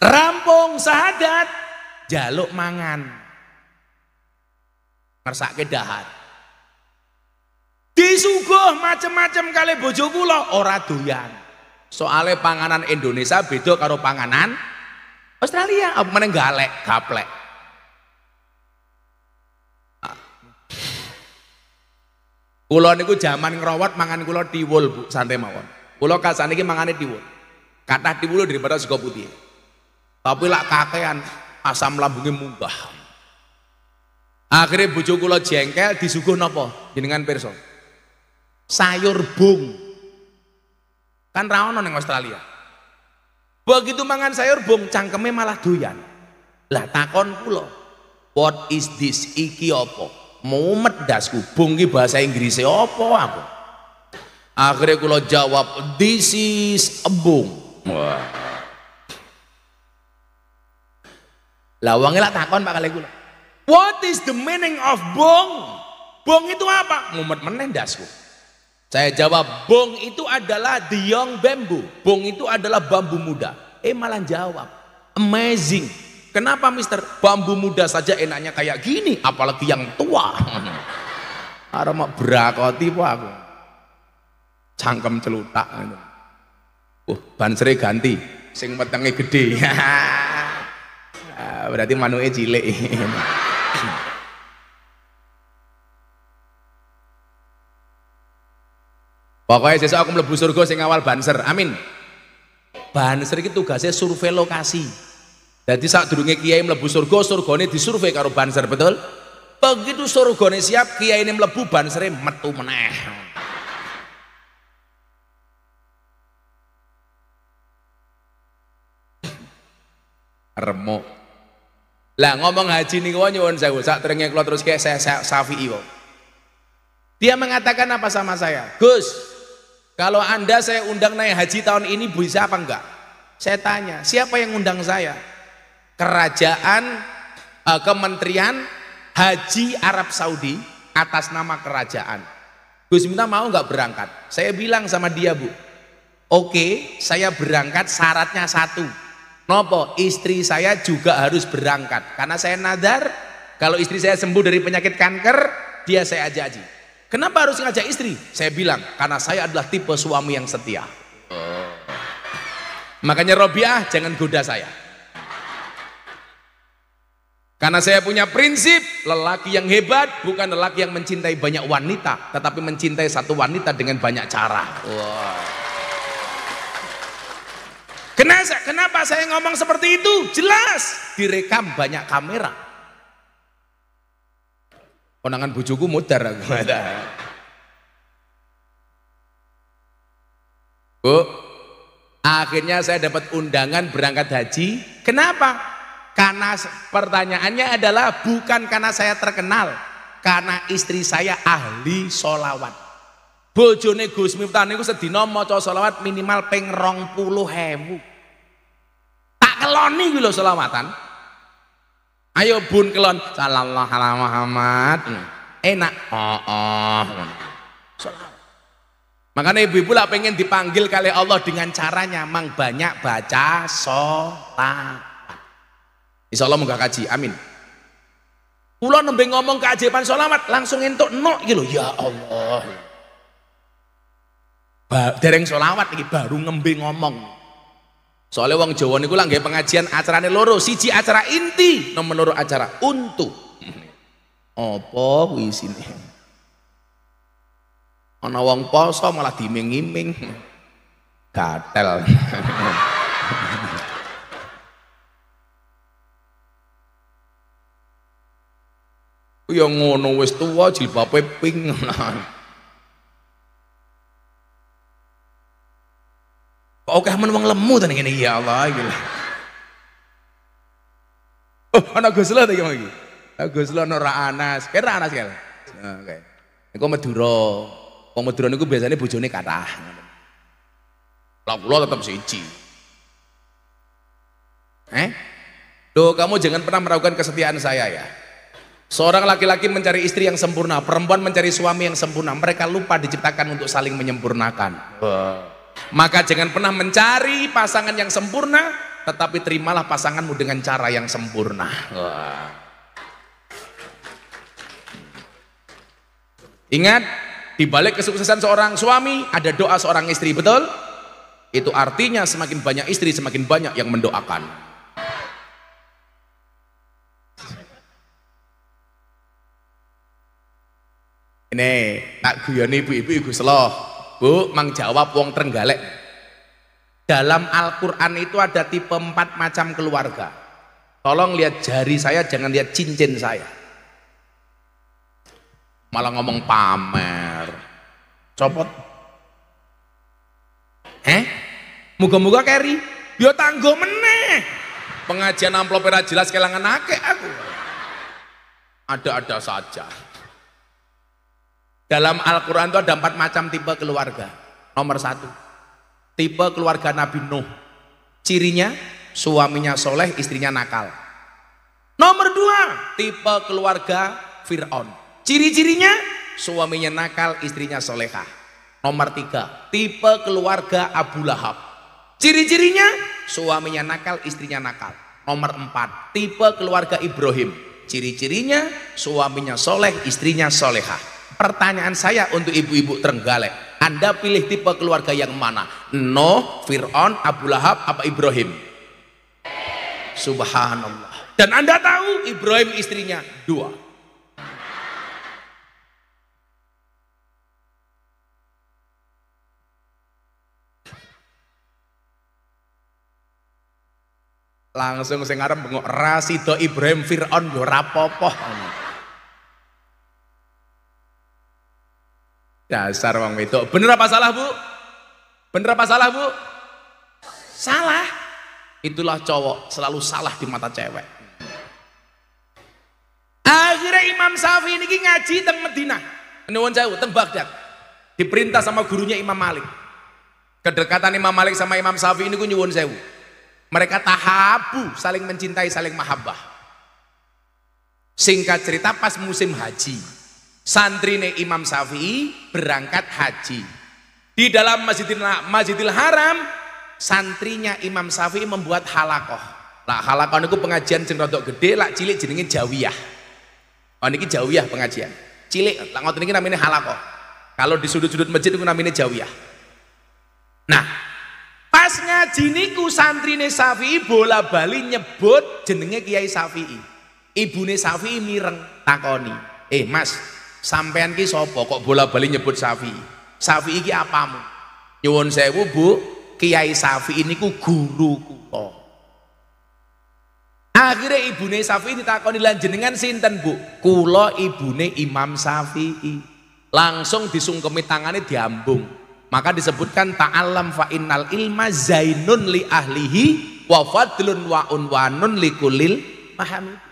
rampung sahadat jaluk mangan ngersake dahat disuguh macem-macem kali bojo kula ora doyan soale panganan Indonesia beda karo panganan Australia apa meneng galek gaplek Kulo niku jaman ngerawat mangan kulo tiwul Bu, santai mawon. Kula mangan iki mangane tiwul. Kathah tiwul daripada sego putih. Tapi lak kakean asam lambungnya munggah. Akhirnya bujuk kulo jengkel disuguh nopo jenengan perso. Sayur bung. Kan rawon neng Australia. Begitu mangan sayur bung cangkeme malah doyan. Lah takon kulo. what is this iki opo? Mau das kubung bahasa Inggrisnya apa aku akhirnya kalau jawab this is boom wah lah wangi lah takon Pak kali kula what is the meaning of bong bong itu apa mumet meneh dasku saya jawab bong itu adalah the young bamboo bong itu adalah bambu muda eh malah jawab amazing Kenapa mister? Bambu muda saja enaknya kayak gini, apalagi yang tua. <laughs> Aroma berakoti po Cangkem celutak. Uh, banser ganti, sing matangnya gede. <laughs> Ah, berarti manuke cilik. <laughs> Pokoknya sesuatu aku melebus surga sing awal banser. Amin. Banser itu tugasnya survei lokasi. Jadi saat durungnya kiai melebu surga, surga ini disurvei karo banser, betul? Begitu surga ini siap, kiai ini melebu bansere metu meneh. remuk Lah ngomong haji nih niku nyuwun saya. Saat terenge lo terus kayak saya safi iwo. Dia mengatakan apa sama saya? Gus, kalau Anda saya undang naik haji tahun ini bisa apa enggak? Saya tanya, siapa yang undang saya? kerajaan eh, kementerian haji Arab Saudi atas nama kerajaan Gus minta mau nggak berangkat saya bilang sama dia bu oke saya berangkat syaratnya satu nopo istri saya juga harus berangkat karena saya nadar kalau istri saya sembuh dari penyakit kanker dia saya ajak haji kenapa harus ngajak istri saya bilang karena saya adalah tipe suami yang setia oh. Makanya Robiah jangan goda saya. Karena saya punya prinsip, lelaki yang hebat bukan lelaki yang mencintai banyak wanita, tetapi mencintai satu wanita dengan banyak cara. Wow. Kenapa, kenapa saya ngomong seperti itu? Jelas, direkam banyak kamera. Konangan bujuku mudar Bu, akhirnya saya dapat undangan berangkat haji. Kenapa? Karena pertanyaannya adalah bukan karena saya terkenal, karena istri saya ahli solawat. Bojone Gus Miftah niku sedina maca sholawat minimal ping 20.000. Tak keloni kuwi lho sholawatan Ayo bun kelon sallallahu alaihi Muhammad. Enak. Oh, oh. Makanya ibu-ibu lah pengen dipanggil kali Allah dengan caranya mang banyak baca solawat. Insya Allah munggah kaji, amin. Kulo nembe ngomong keajaiban solawat langsung entuk nok gitu ya Allah. Ba dereng solawat iki baru nembe ngomong. Soalnya wong Jawa niku lagi pengajian acarane loro, siji acara inti, nomor acara untu. Apa kuwi isine? Ana wong poso malah diiming iming Gatel. <laughs> ya ngono wis tuwa jilbabe pink Kok akeh men wong lemu tenan ngene ya Allah iki. Oh, ana Guslah ta iki mangki. Guslah Anas. Kira ra Anas kan. Oke. Iku Madura. Wong Madura niku biasanya bojone kathah. Lah kula tetep siji. Eh? Loh, kamu jangan pernah meragukan kesetiaan saya ya. Seorang laki-laki mencari istri yang sempurna, perempuan mencari suami yang sempurna. Mereka lupa diciptakan untuk saling menyempurnakan. Maka jangan pernah mencari pasangan yang sempurna, tetapi terimalah pasanganmu dengan cara yang sempurna. Ingat, di balik kesuksesan seorang suami ada doa seorang istri, betul? Itu artinya semakin banyak istri, semakin banyak yang mendoakan. Ini tak guyoni ibu-ibu ibu seloh Bu, mang jawab wong terenggalek. Dalam Al-Qur'an itu ada tipe empat macam keluarga. Tolong lihat jari saya, jangan lihat cincin saya. Malah ngomong pamer. Copot. Eh? muka-muka keri. Yo tanggo meneh. Pengajian amplopera jelas kelangan nake aku. Ada-ada saja. Dalam Al-Quran itu ada empat macam tipe keluarga. Nomor satu, tipe keluarga Nabi Nuh. Cirinya, suaminya soleh, istrinya nakal. Nomor dua, tipe keluarga Fir'aun. Ciri-cirinya, suaminya nakal, istrinya solehah. Nomor tiga, tipe keluarga Abu Lahab. Ciri-cirinya, suaminya nakal, istrinya nakal. Nomor empat, tipe keluarga Ibrahim. Ciri-cirinya, suaminya soleh, istrinya solehah. Pertanyaan saya untuk ibu-ibu Trenggalek, Anda pilih tipe keluarga yang mana? No, Fir'aun, Abu Lahab, apa Ibrahim? Subhanallah. Dan Anda tahu Ibrahim istrinya dua. Langsung saya ngarep bengok Rasido Ibrahim Fir'aun yo rapopo. Dasar wong wedok. Bener apa salah, Bu? Bener apa salah, Bu? Salah. Itulah cowok selalu salah di mata cewek. Akhirnya Imam Syafi'i ini ngaji teng Medina. Nuwun jauh teng Baghdad. Diperintah sama gurunya Imam Malik. Kedekatan Imam Malik sama Imam Syafi'i ini ku nyuwun sewu. Mereka tahabu, saling mencintai, saling mahabbah. Singkat cerita pas musim haji Santrine Imam Syafi'i berangkat haji. Di dalam Masjidil, Masjidil Haram, santrinya Imam Syafi'i membuat halakoh. Lah halakoh itu pengajian sing rodok gede, lah cilik jenenge jawiyah. Oh niki jawiyah pengajian. Cilik lah ngoten niki namanya halakoh. Kalau di sudut-sudut masjid itu namanya jawiyah. Nah, pas ngaji niku santrine Syafi'i bola bali nyebut jenenge Kiai Syafi'i. Ibune Syafi'i mireng takoni, "Eh Mas, sampean ki sopo kok bola balik nyebut Safi Safi iki apamu nyewon sewu bu Kiai Safi ini ku guru kulo akhirnya ibune Safi ditakoni lan dengan sinten bu kulo ibune Imam Safi langsung disungkemi tangannya diambung maka disebutkan ta'alam fa'innal ilma zainun li ahlihi wa fadlun wa unwanun li kulil mahamid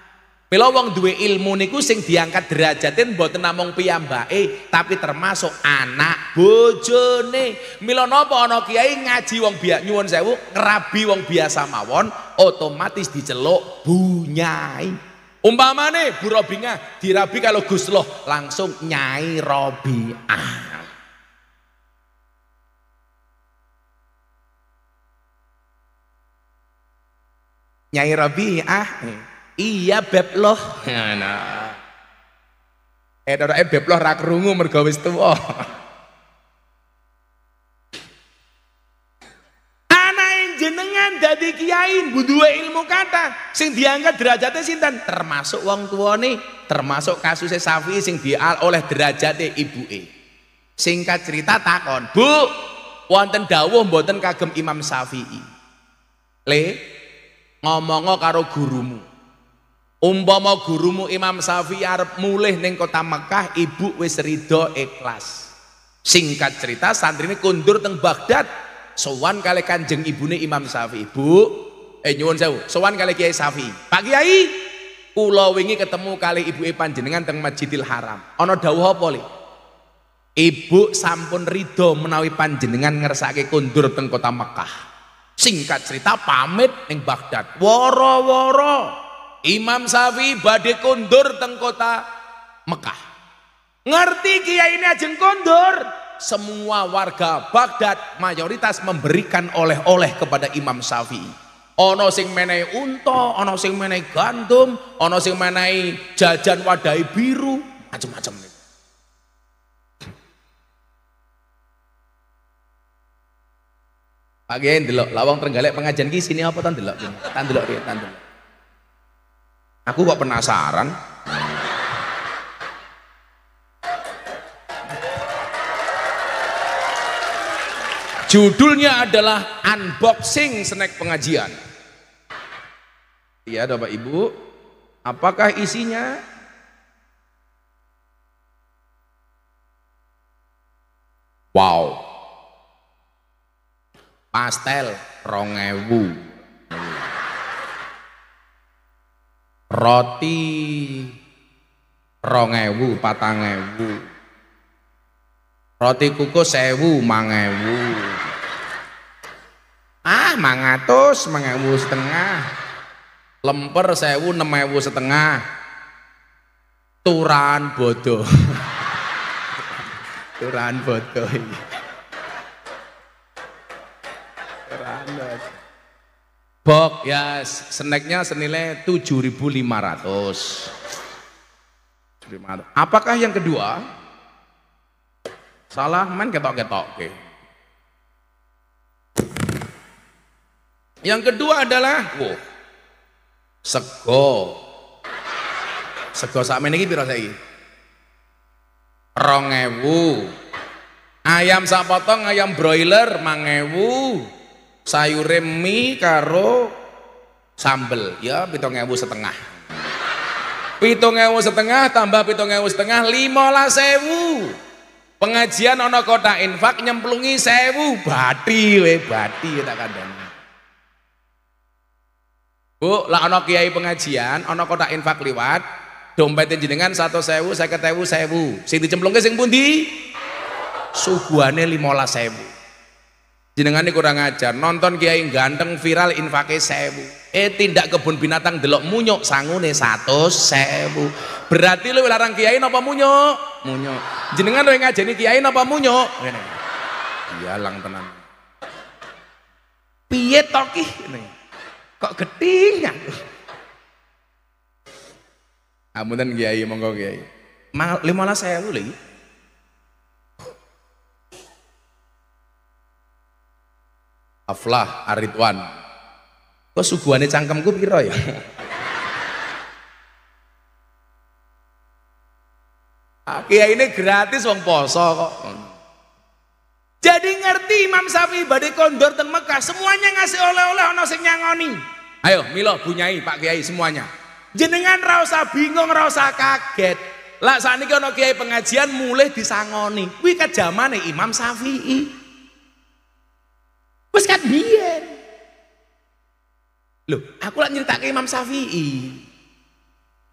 Mila wong duwe ilmu niku sing diangkat derajatin mboten namung piyambake, tapi termasuk anak bojone. Mila napa ana kiai ngaji wong biak nyuwun sewu, ngrabi wong biasa mawon, otomatis diceluk bunyai. Umpamane Bu Robinga dirabi kalau Gus Loh langsung Nyai Robiah. Nyai Robiah. nih iya beb loh ya, nah. eh beb loh rak rungu mergawis tua anak jenengan jadi kiai butuh ilmu kata sing diangkat derajatnya sinten termasuk wong tua nih termasuk kasusnya Safi sing dial oleh derajatnya ibu e singkat cerita takon bu wanten dawuh mboten kagem Imam Syafi'i. Le ngomong ngomongo karo gurumu umpama gurumu Imam Syafi'i arep mulih ning kota Mekah ibu wis ridho ikhlas singkat cerita santrine kundur teng Baghdad sowan kali kanjeng ibune Imam Syafi'i ibu eh nyuwun sewu sowan kali Kiai Syafi'i Pak Kiai kula wingi ketemu kali ibuke panjenengan teng Masjidil Haram ana dawuh apa li Ibu sampun rido menawi panjenengan ngersake kundur teng kota Mekah. Singkat cerita pamit ning Baghdad. Woro-woro Imam Sawi badai kondur teng kota Mekah. Ngerti kiai ini ajeng kondur, semua warga Baghdad mayoritas memberikan oleh-oleh kepada Imam Syafi'i. Ono sing menai unta, ono sing menai gandum, ono sing menai jajan wadai biru, macam-macam. Pak Gen delok, lawang terenggalek pengajian ki sini apa tan delok? Tan delok tan delok. Aku kok penasaran. Judulnya adalah unboxing snack pengajian. Iya, Bapak Ibu. Apakah isinya? Wow. Pastel rongewu roti rongewu patangewu roti kukus sewu mangewu ah mangatus mangewu setengah lemper sewu nemewu setengah turan bodoh <laughs> turan bodoh iya. Bok ya snacknya senilai 7.500. 7.500. Apakah yang kedua? Salah main ketok-ketok. Oke. Yang kedua adalah wow, sego. Sego sak ini pira saiki? Rongewu Ayam sapotong ayam broiler mangewu. Sayur remi, karo sambel ya pitung ewu setengah pitung ewu setengah tambah pitung ewu setengah limola sewu pengajian ono kota infak nyemplungi sewu bati we bati kita ya kandani bu lah ono kiai pengajian ono kota infak liwat dompetnya jenengan satu sewu saya ketewu sewu sing dicemplungi sing pundi lima limola sewu Jenengan jenengane kurang ajar nonton kiai ganteng viral infake sewu eh tindak kebun binatang delok munyok sangune satu sewu berarti lu larang kiai napa munyok munyok jenengan lu ngajeni kiai napa munyok ngene iya, lang tenan piye toki kok getingan amunten ah, kiai monggo kiai lima 15 sewu lagi Aflah Aridwan. Kok suguhannya cangkemku piro ya? Ah, kiai ini gratis wong poso kok. Jadi ngerti Imam Syafi'i badai kondor teng Mekah, semuanya ngasih oleh-oleh ono sing nyangoni. Ayo Milo bunyai Pak Kiai semuanya. Jenengan rasa bingung, rasa kaget. Lah sakniki ana kiai pengajian mulai disangoni. Kuwi kejamane Imam Syafi'i. Wes kan biyen. Loh, aku lagi nyritake Imam Syafi'i.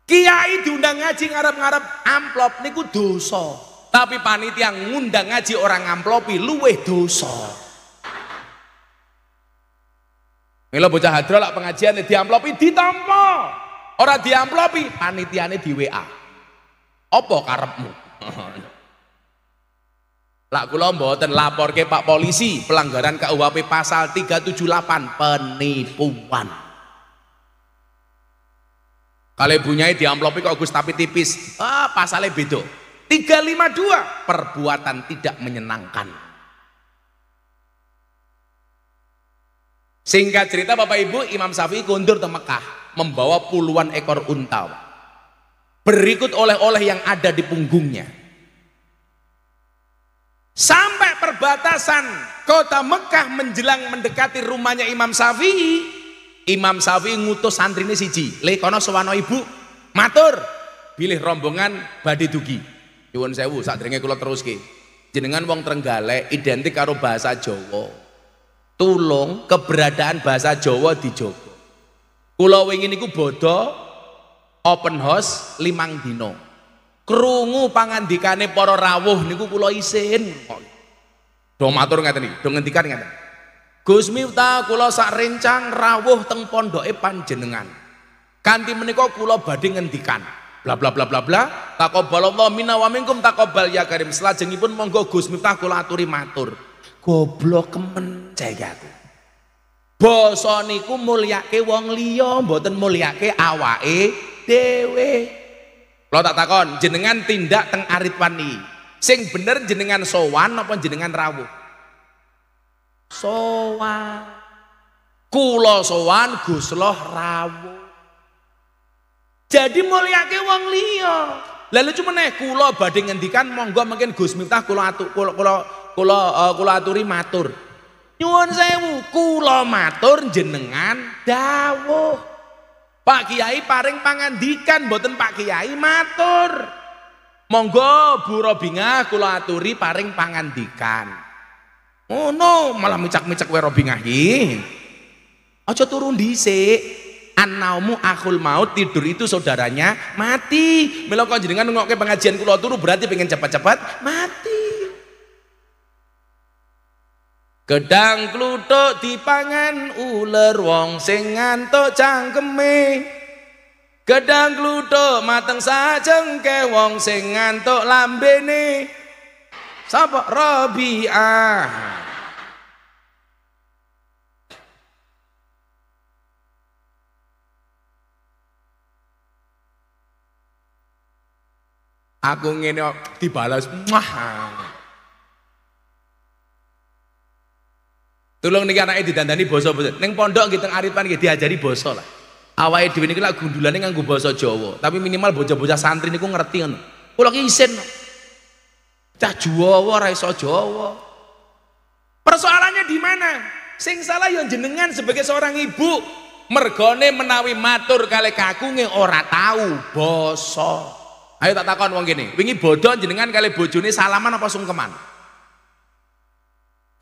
Kiai diundang ngaji ngarep-ngarep amplop niku dosa. Tapi panitia ngundang ngaji orang ngamplopi luweh dosa. Mila bocah hadro lak pengajian diamplopi ditampa. Ora diamplopi panitiane di WA. Apa karepmu? <laughs> Lak kula mboten laporke Pak Polisi pelanggaran KUHP pasal 378 penipuan. Kale bunyai amplopi kok Gus tapi tipis. Ah, pasale beda. 352 perbuatan tidak menyenangkan. Singkat cerita Bapak Ibu, Imam Syafi'i kundur ke Mekah membawa puluhan ekor unta. Berikut oleh-oleh yang ada di punggungnya Sampai perbatasan kota Mekah menjelang mendekati rumahnya Imam Syafi'i, Imam Syafi'i ngutus ini siji, "Le sewano ibu, matur, pilih rombongan badi dugi." iwan sewu, sadringe terus ke Jenengan wong terenggale, identik karo bahasa Jawa. Tulung keberadaan bahasa Jawa Jawa Kula wingi iku bodoh open house limang dino krungu pangandikane poro rawuh niku kula isin do matur ngaten iki do ngendikan ngaten Gus Miftah kula sak rencang rawuh teng pondoke panjenengan Kanti menika kula badhe ngendikan bla bla bla bla bla taqabbalallahu minna wa minkum taqabbal ya karim selajengipun monggo Gus Miftah kula aturi matur goblok kemen cegaku. aku basa niku mulyake wong liya mboten mulyake awake dhewe kalau tak takon, jenengan tindak teng arit wani. Sing bener jenengan sowan apa jenengan rawuh? Sowan. Kula sowan Gusloh rawuh. Jadi mulyake wong liya. Lalu cuma nih kulo badhe ngendikan monggo mungkin Gus Miftah kulo atu kulo kulo kulo uh, eh, kulo aturi matur. Nyuwun sewu, kulo matur jenengan dawuh. Pak Kiai paring pangandikan boten Pak Kiai matur. Monggo Bu Robinga kula aturi paring pangandikan. Oh no malah micak-micak we Robingah iki. Aja turun dhisik. Anakmu akul maut, tidur itu saudaranya mati. Melakukan kok jenengan ngengokke pengajian kula turu berarti pengen cepat-cepat mati. Gedang kluthuk dipangan uler wong sing ngantuk cangkeme. Gedang kluthuk mateng sajengke wong sing ngantuk lambene. Sapa Rabi'ah. Aku ngene dibalas. mah. Tulung niki anake didandani basa-basa. Ning pondok nggih teng aripan nggih diajari basa lah. Awake dhewe niku lak gundulane nganggo basa Jawa, tapi minimal bocah-bocah santri niku ngerti ngono. Kula ki isin. Cah Jawa ora iso Jawa. Persoalannya di mana? Sing salah yang jenengan sebagai seorang ibu. Mergone menawi matur kali kakunge ora tahu basa. Ayo tak takon wong kene, wingi bodoh jenengan kali bojone salaman apa sungkeman?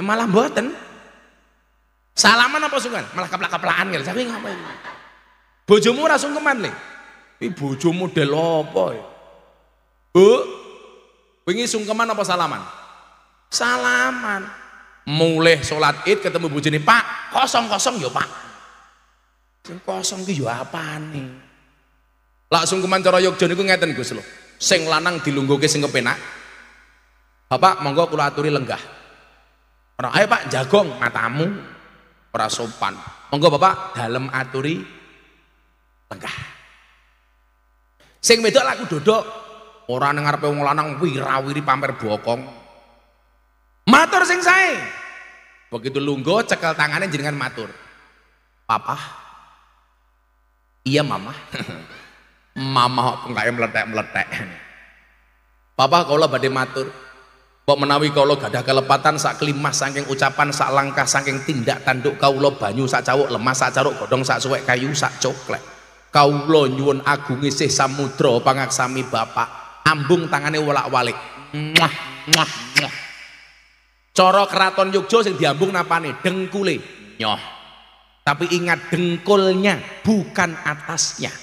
Malah mboten. Salaman apa sungkan? Malah kaplak-kaplaan kan. Gitu. Saking ngapain? Bojomu ora sungkeman nih. Iki bojo model apa ya? Bu, wingi sungkeman apa salaman? Salaman. Mulai sholat id ketemu bojone, Pak, kosong-kosong ya, Pak. Sing kosong ki ya apane? Lak sungkeman cara Yogyakarta niku ngeten Gus lho. Sing lanang dilungguhke sing kepenak. Bapak monggo kula aturi lenggah. Ora, ayo Pak, jagong matamu ora sopan. Monggo Bapak dalam aturi lenggah. Sing wedok laku dodok ora nang ngarepe wong lanang wirawiri pamer bokong. Matur sing sae. Begitu lungguh cekel tangannya jenengan matur. Papa. Iya mama. <laughs> mama kok kayak meletek-meletek. Papa kalau badhe matur, Pok menawi kalau ada kelepatan sak kelima saking ucapan sak langkah saking tindak tanduk kau lo banyu sak cawuk lemas sak caruk godong sak suwek kayu sak coklat. kau lo nyuwun agungi sih samudro pangaksami Bapak. Ambung tangane walak walik Mwah mwah mwah. coro keraton yukjo sing diambung napane dengkule. Nyoh. Tapi ingat dengkulnya bukan atasnya.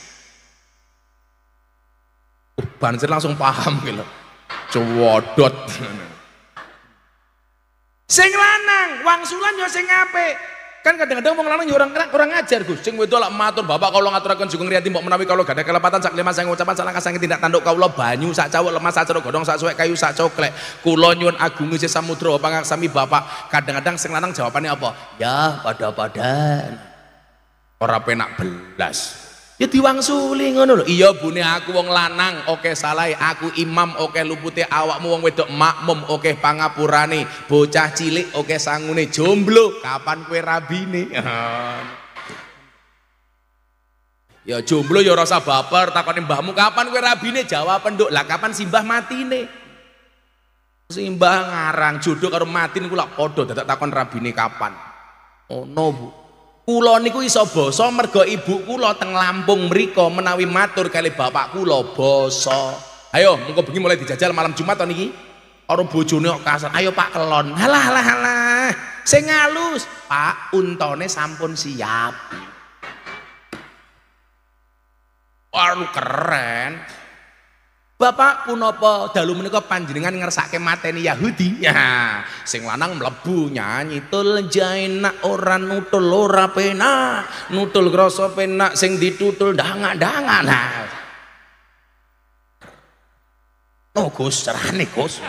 Uh, banjir langsung paham gitu. cowodot. Sing lanang wangsulan yo sing ape Kan kadang-kadang wong lanang yo orang orang ngajar Gus. Sing wedok lak matur bapak kula ngaturaken juga riyati mbok menawi gak ada kelepatan sak lima sang ucapan salah sang tindak tanduk kula banyu sak cawuk lemas sak godong sak suwek kayu sak coklek. Kula nyuwun agung sih samudra sami bapak. Kadang-kadang sing lanang jawabannya apa? Ya pada-padan. Ora penak belas. Ya diwangsuli ngono lho. Iya bune aku wong lanang, oke salah aku imam, oke lupute awakmu wong wedok makmum, oke pangapurane, bocah cilik, oke sangune jomblo, kapan kue rabine? <laughs> ya jomblo ya rasa baper, takonin mbahmu kapan kue rabine? Jawab nduk, lah kapan simbah mati matine? Simbah ngarang jodoh karo matin gula lak padha dadak takon rabine kapan. Ono, oh, Bu. kula niku iso basa mergo ibu kula teng Lampung mriku menawi matur kali bapak kula basa. Ayo monggo bengi mulai dijajal malam Jumat to niki. Ora bojone kok kasar. Ayo Pak kelon. Halah halah halah. Sing ngalus, Pak untone sampun siap. Waru keren. Bapak punapa dalu menika panjenengan ngersake mateni Yahudi? <laughs> Ya, sing lanang mlebu nyanyi tul jaina ora nutul ora penak, nutul grosso penak sing ditutul dangan dangan nah. Oh No Gus, cerane Gus.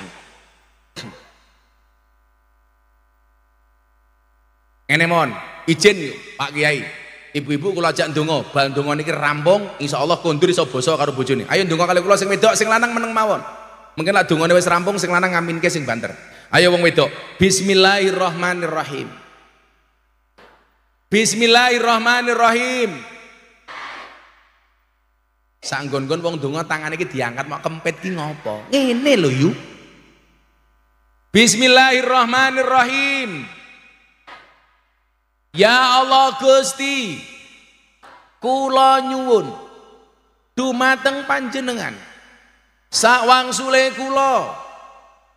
Ngene mon, izin Pak Kiai. Ibu-ibu kula ajak ndonga, bal ndonga niki rampung, insyaallah kondur iso basa karo bojone. Ayo ndonga kali kula sing wedok, sing lanang meneng mawon. Mungkin lak nih wis rampung sing lanang ngaminke sing banter. Ayo wong wedok, bismillahirrahmanirrahim. Bismillahirrahmanirrahim. Sanggon-gon wong donga tangane iki diangkat mau kempet ki ngopo? Ngene lho yu. Bismillahirrahmanirrahim. Ya Allah Gusti, kula nyuwun dumateng panjenengan sawang sule kula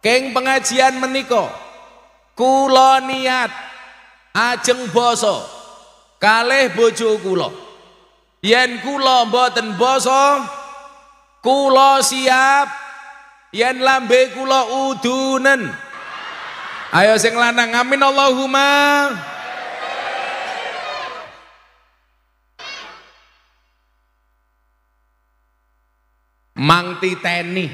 keng pengajian meniko, kula niat ajeng boso, kaleh bojo kula yen kula mboten basa kula siap yen lambe kula udunen ayo sing lanang amin Allahumma Mang titeni.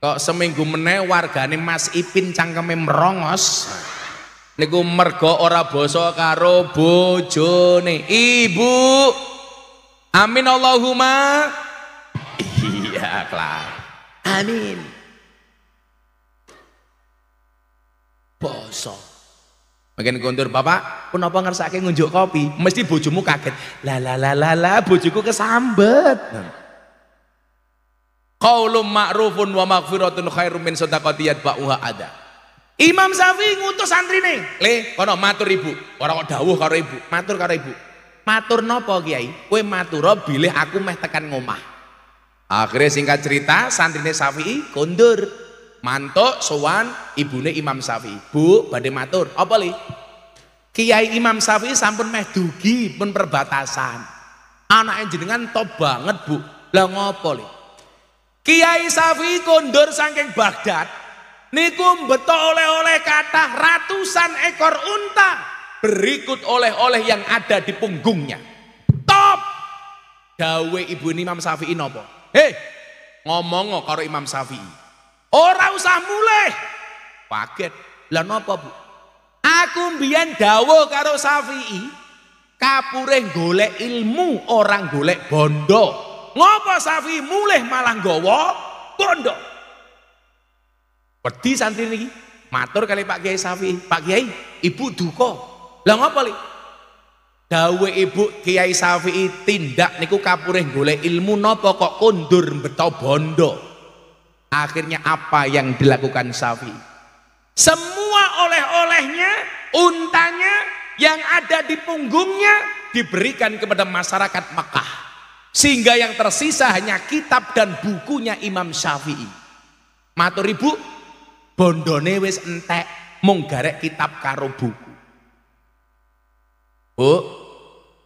Kok seminggu meneh wargane Mas Ipin cangkeme merongos. Niku mergo ora basa karo bojone. Ibu. Amin Allahumma. Iya, klar. Amin. Bosok. Makin kondur bapak, kenapa ngersake ngunjuk kopi? Mesti bojomu kaget. La la la la la, bojoku kesambet. Nah. Qaulum ma'rufun wa maghfiratun khairum min shadaqati yatba'uha ada. Imam Syafi'i ngutus santrine, "Le, kono matur ibu." Ora kok dawuh karo ibu, matur karo ibu. Matur nopo Kiai? Kowe matur bilih aku meh tekan ngomah. Akhirnya singkat cerita, santrine Syafi'i kondur. Mantuk sowan ibune Imam Syafi'i. Bu, badhe matur, apa li? Kiai Imam Syafi'i sampun meh dugi pun perbatasan. yang jenengan top banget, Bu. Lah ngopo li? Kiai Safi kondur sangking Baghdad nikum beto oleh-oleh kata ratusan ekor unta berikut oleh-oleh yang ada di punggungnya. Top. Dawe ibu Imam Safi nopo? Hei, ngomong karo Imam Safi Ora usah mulai. Paket. Lah nopo, Bu? Aku mbiyen dawo karo Safi'i kapureng golek ilmu orang golek bondo ngopo Safi mulai malang gowo bondo wedi santri niki matur kali Pak Kiai Safi Pak Kiai ibu duko, lah ngopo li dawe ibu Kiai Safi tindak niku kapureh golek ilmu nopo kok kondur beto bondo akhirnya apa yang dilakukan Safi semua oleh-olehnya untanya yang ada di punggungnya diberikan kepada masyarakat Mekah sehingga yang tersisa hanya kitab dan bukunya Imam Syafi'i. Matur ibu, bondone wis entek, mung kitab karo buku. Bu, oh,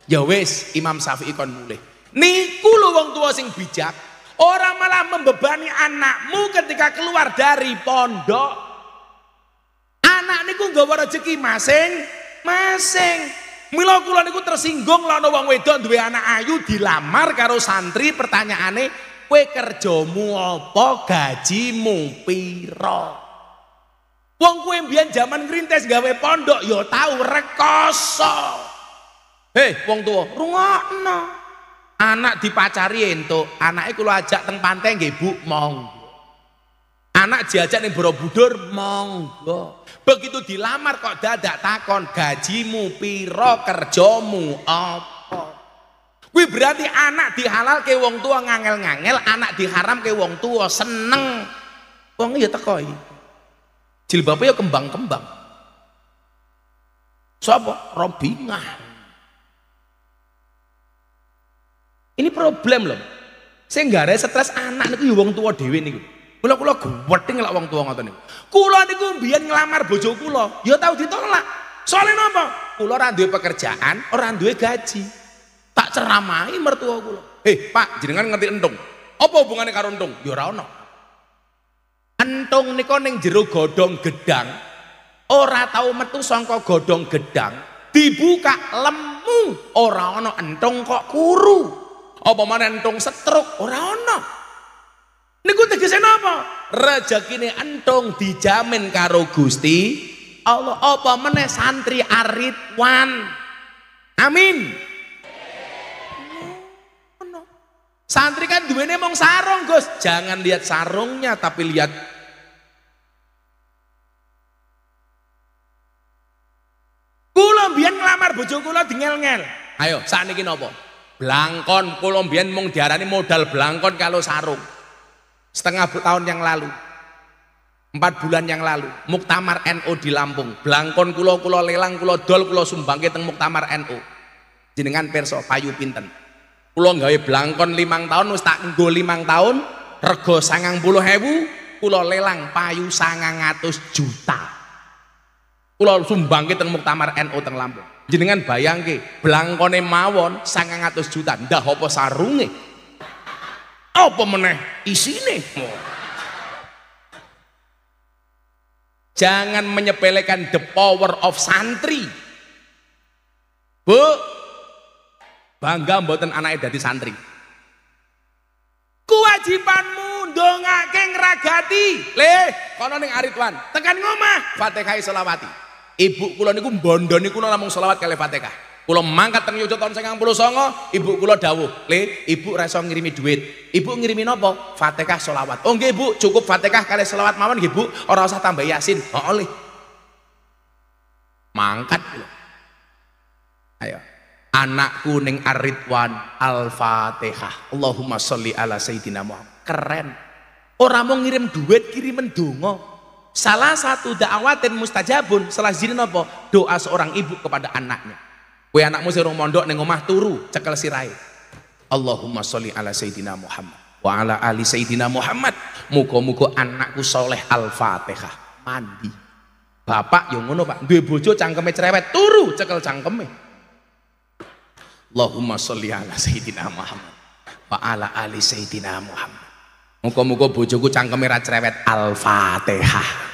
ya wis Imam Syafi'i kon mulih. Niku lho wong tua sing bijak, orang malah membebani anakmu ketika keluar dari pondok. Anak niku nggawa rezeki masing-masing. Mila kula niku tersinggung lan wong wedok duwe anak ayu dilamar karo santri pertanyaane kowe kerjamu apa gajimu piro Wong kowe mbiyen jaman ngrintis gawe pondok ya tau rekoso Heh wong tuwa rungokno anak dipacari entuk anake kula ajak teng pantai nggih Bu monggo Anak diajak ning Borobudur monggo begitu dilamar kok dadak takon gajimu piro kerjomu apa kuwi berarti anak dihalal ke wong tua ngangel-ngangel anak diharam ke wong tua seneng wong ya tekoi jilbabnya ya kembang-kembang sapa robingan ini problem loh saya nggak ada stres anak itu ya wong tua dewi nih. Kula kula gwething lak wong tuwa ngoten niku. Kula niku biyen nglamar bojo kula, ya tau ditolak. Soale napa? Kula ora duwe pekerjaan, orang duwe gaji. Tak ceramahi mertua kula. "Hei, eh, Pak, jenengan ngerti entung? Apa hubungannya karo entung?" Ya ora ono. Entung nika ning jero godhong gedang. Ora tahu metu songko godong gedang, dibuka lemu ora ono entung kok kuru. Apa mana entung setruk ora ono. Niku tegese napa? kini entung dijamin karo Gusti Allah. Apa meneh santri wan. Amin. Santri kan duwene mong sarung, Gus. Jangan lihat sarungnya tapi lihat Kula mbiyen ngelamar bojo kula dingel ngel Ayo, sakniki napa? Blangkon kula mbiyen mung diarani modal blangkon kalau sarung setengah tahun yang lalu empat bulan yang lalu muktamar NU NO di Lampung belangkon kulo kulo lelang kulo dol kulo sumbang teng muktamar NU NO. jenengan perso payu pinten kulo gawe belangkon limang tahun wis tak nggo limang tahun rego sangang puluh hewu kulo lelang payu sangang atus juta kulo sumbang teng muktamar NU NO teng Lampung jenengan bayangke belangkone mawon sangang atus juta ndak apa sarunge apa meneh isine? Jangan menyepelekan the power of santri. Bu, bangga mboten anaknya dari santri. Kewajibanmu ndongake ragati Le, kono ning Aritwan, tekan ngomah fatihai salawati, Ibu kulon niku bondo niku namung selawat kali Fatihah. Kula mangkat teng Yogyakarta tahun 99, ibu kula dawuh, "Le, ibu reso ngirimi duit Ibu ngirimi napa? Fatihah solawat, "Oh ibu Bu, cukup Fatihah kali solawat mawon ibu orang Ora usah tambah Yasin." oh oleh Mangkat kula. Ayo. Anakku ning Aridwan Al-Fatihah. Allahumma sholli ala sayyidina Muhammad. Keren. orang mau ngirim duit, kirimen donga. Salah satu dakwatin mustajabun salah zina apa? Doa seorang ibu kepada anaknya. Kue anakmu serong mondok neng omah turu cekel sirai Allahumma sholli ala sayyidina Muhammad wa ala ali sayyidina Muhammad. Muga-muga anakku soleh Al-Fatihah. Mandi. Bapak yang ngono Pak, duwe bojo cangkeme cerewet, turu cekel cangkeme. Allahumma sholli ala sayyidina Muhammad wa ala ali sayyidina Muhammad. Muga-muga bojoku cangkeme ra cerewet Al-Fatihah.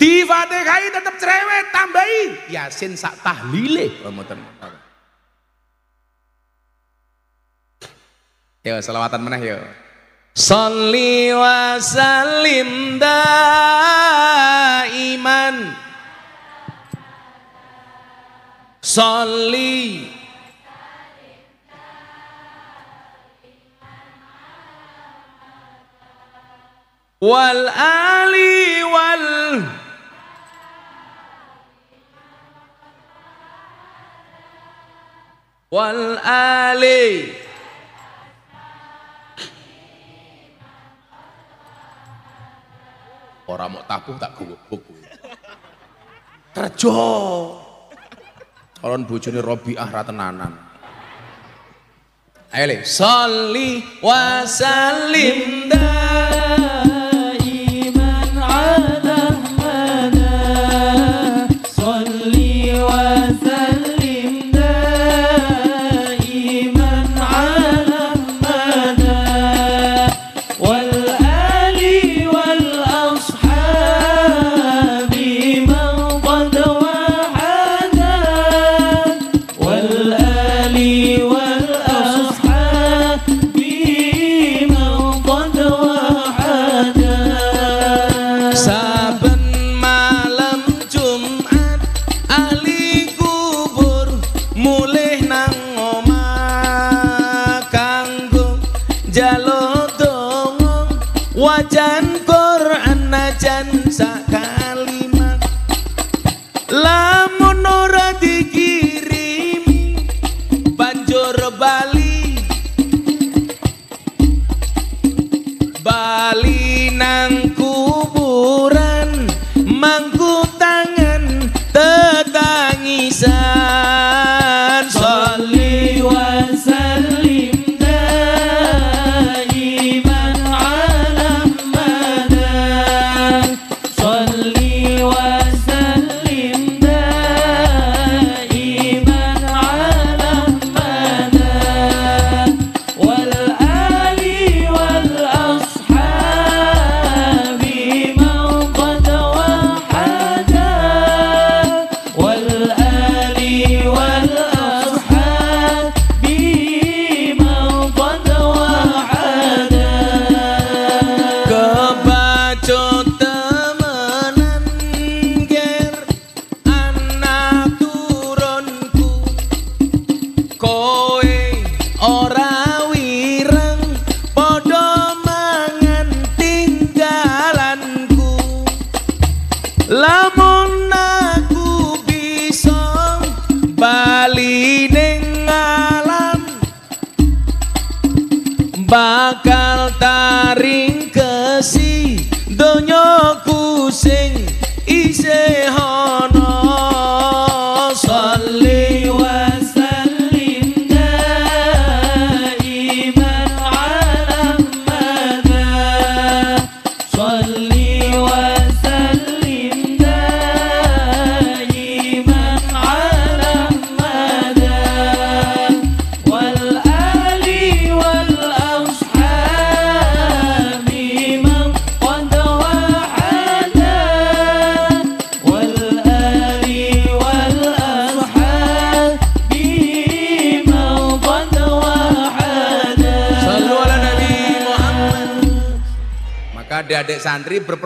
Diwadekai tetap cerewet, tambahi. Yasin sak tahlile. Oh, yo selawatan meneh yo. Salli wa salim daiman. Salli wal ali wal wal ali orang mau tabuh tak kubuk kerja calon bojone Robiah ra tenanan ayo le sholli wasallim dah.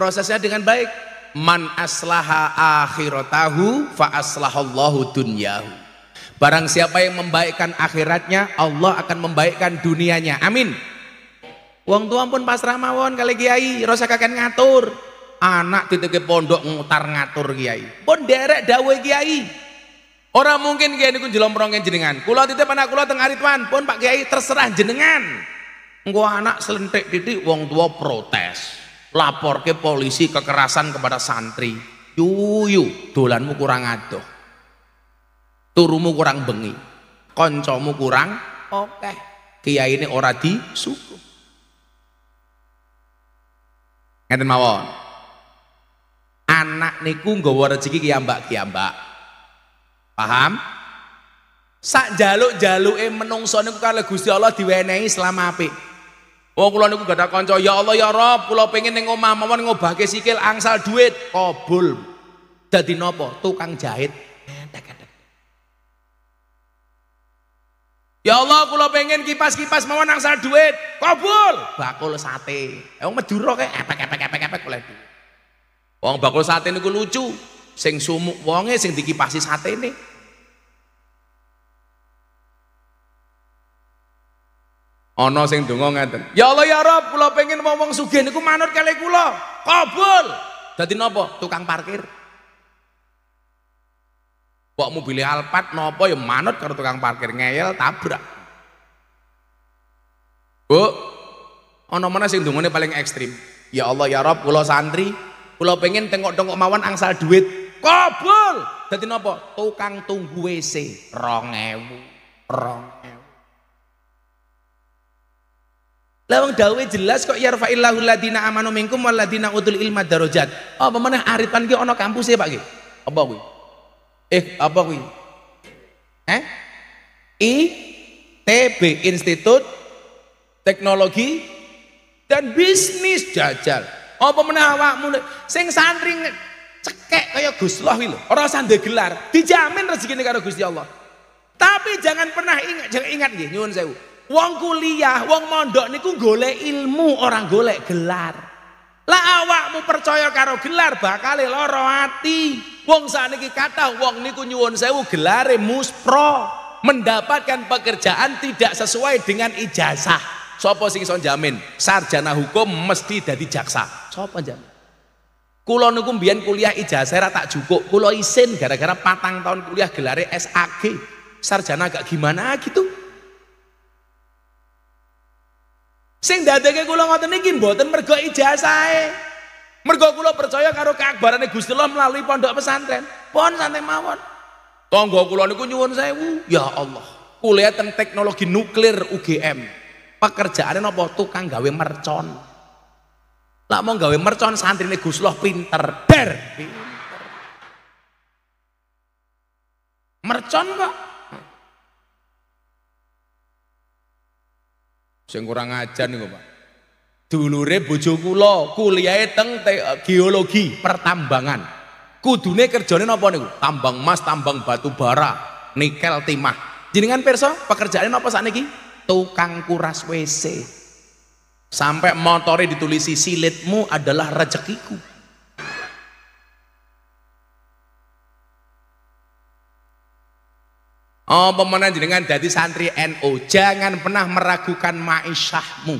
prosesnya dengan baik man aslaha akhiratahu fa aslahallahu dunyahu barang siapa yang membaikkan akhiratnya Allah akan membaikkan dunianya amin wong tua pun pasrah mawon kali kiai rasa kakek ngatur anak ke pondok ngutar ngatur kiai pun derek dawe kiai orang mungkin kiai kunjulom jelomprongin jenengan kula titip anak kula teng aritwan pun pak kiai terserah jenengan Gua anak selentik titik wong tua protes lapor ke polisi kekerasan kepada santri yuyu dolanmu kurang adoh turumu kurang bengi koncomu kurang oke okay. kiai ini ora di suku ngerti mawon anak niku nggawa rezeki kiambak kiambak paham sak jaluk jaluke menungso niku kalau Gusti Allah diwenehi selama apik Oh kula niku gadah kanca, ya Allah ya Rob, kula pengen ning omah mawon ngobahke sikil angsal duit, kobul. Dadi nopo? Tukang jahit. Ya Allah, kula pengen kipas-kipas mawon angsal duit, kobul. Bakul sate. Eh Madura kae epek-epek-epek-epek oleh. Wong bakul sate niku lucu. Sing sumuk wonge sing dikipasi satene. Ana sing donga ngaten. Ya Allah ya Rabb, kula pengin wong-wong sugih niku manut kalih kula. Kabul. Dadi napa? Tukang parkir. Kok mobil Alphard nopo ya manut karo tukang parkir ngeyel tabrak. Bu, ana mana sing dongane paling ekstrim? Ya Allah ya Rabb, kula santri, kula pengin tengok-tengok mawon angsal duit. Kabul. Dadi nopo, Tukang tunggu WC 2000. Rong. Lawang dawe jelas kok rafa'illahu ladina amanu minkum wal ladina utul ilma darajat. Oh, pemenah aritan ki ana kampus ya Pak ki. Apa kuwi? Eh, apa kuwi? Eh? I T B Institut Teknologi dan Bisnis Jajal. Apa menah awakmu sing santri cekek kaya gus kuwi lho, ora usah gelar, dijamin rezekine karo Gusti Allah. Tapi jangan pernah ingat, jangan ingat nggih, nyuwun sewu. Wong kuliah, wong mondok niku golek ilmu, orang golek gelar. Lah awakmu percaya karo gelar bakal lara ati. Wong sakniki kata wong niku nyuwun sewu gelare muspro. Mendapatkan pekerjaan tidak sesuai dengan ijazah. Sopo sing iso jamin? Sarjana hukum mesti dadi jaksa. Sopo jamin? Kulo niku mbiyen kuliah ijazah ra tak cukup. Kulo isin gara-gara patang tahun kuliah gelare SAG. Sarjana agak gimana gitu. Sing dadeke kula ngoten niki mboten mergo ijazahe. Mergo kula percaya karo keakbarane Gusti Allah melalui pondok pesantren. Pon santai mawon. Tangga kula niku nyuwun sewu, ya Allah. Kuliah tentang teknologi nuklir UGM. Pekerjaane napa tukang gawe mercon. Lah mau gawe mercon santrine Gusti Allah pinter, der. Pinter. Mercon kok Sing kurang ajan nih Pak. Dulure bojo kula kuliah teng geologi, pertambangan. Kudune kerjane napa niku? Tambang emas, tambang batu bara, nikel, timah. Jenengan pirsa, pekerjaane napa sakniki? Tukang kuras WC. Sampai motore ditulisi silitmu adalah rezekiku. Oh pemenang jenengan jadi santri NU jangan pernah meragukan maishahmu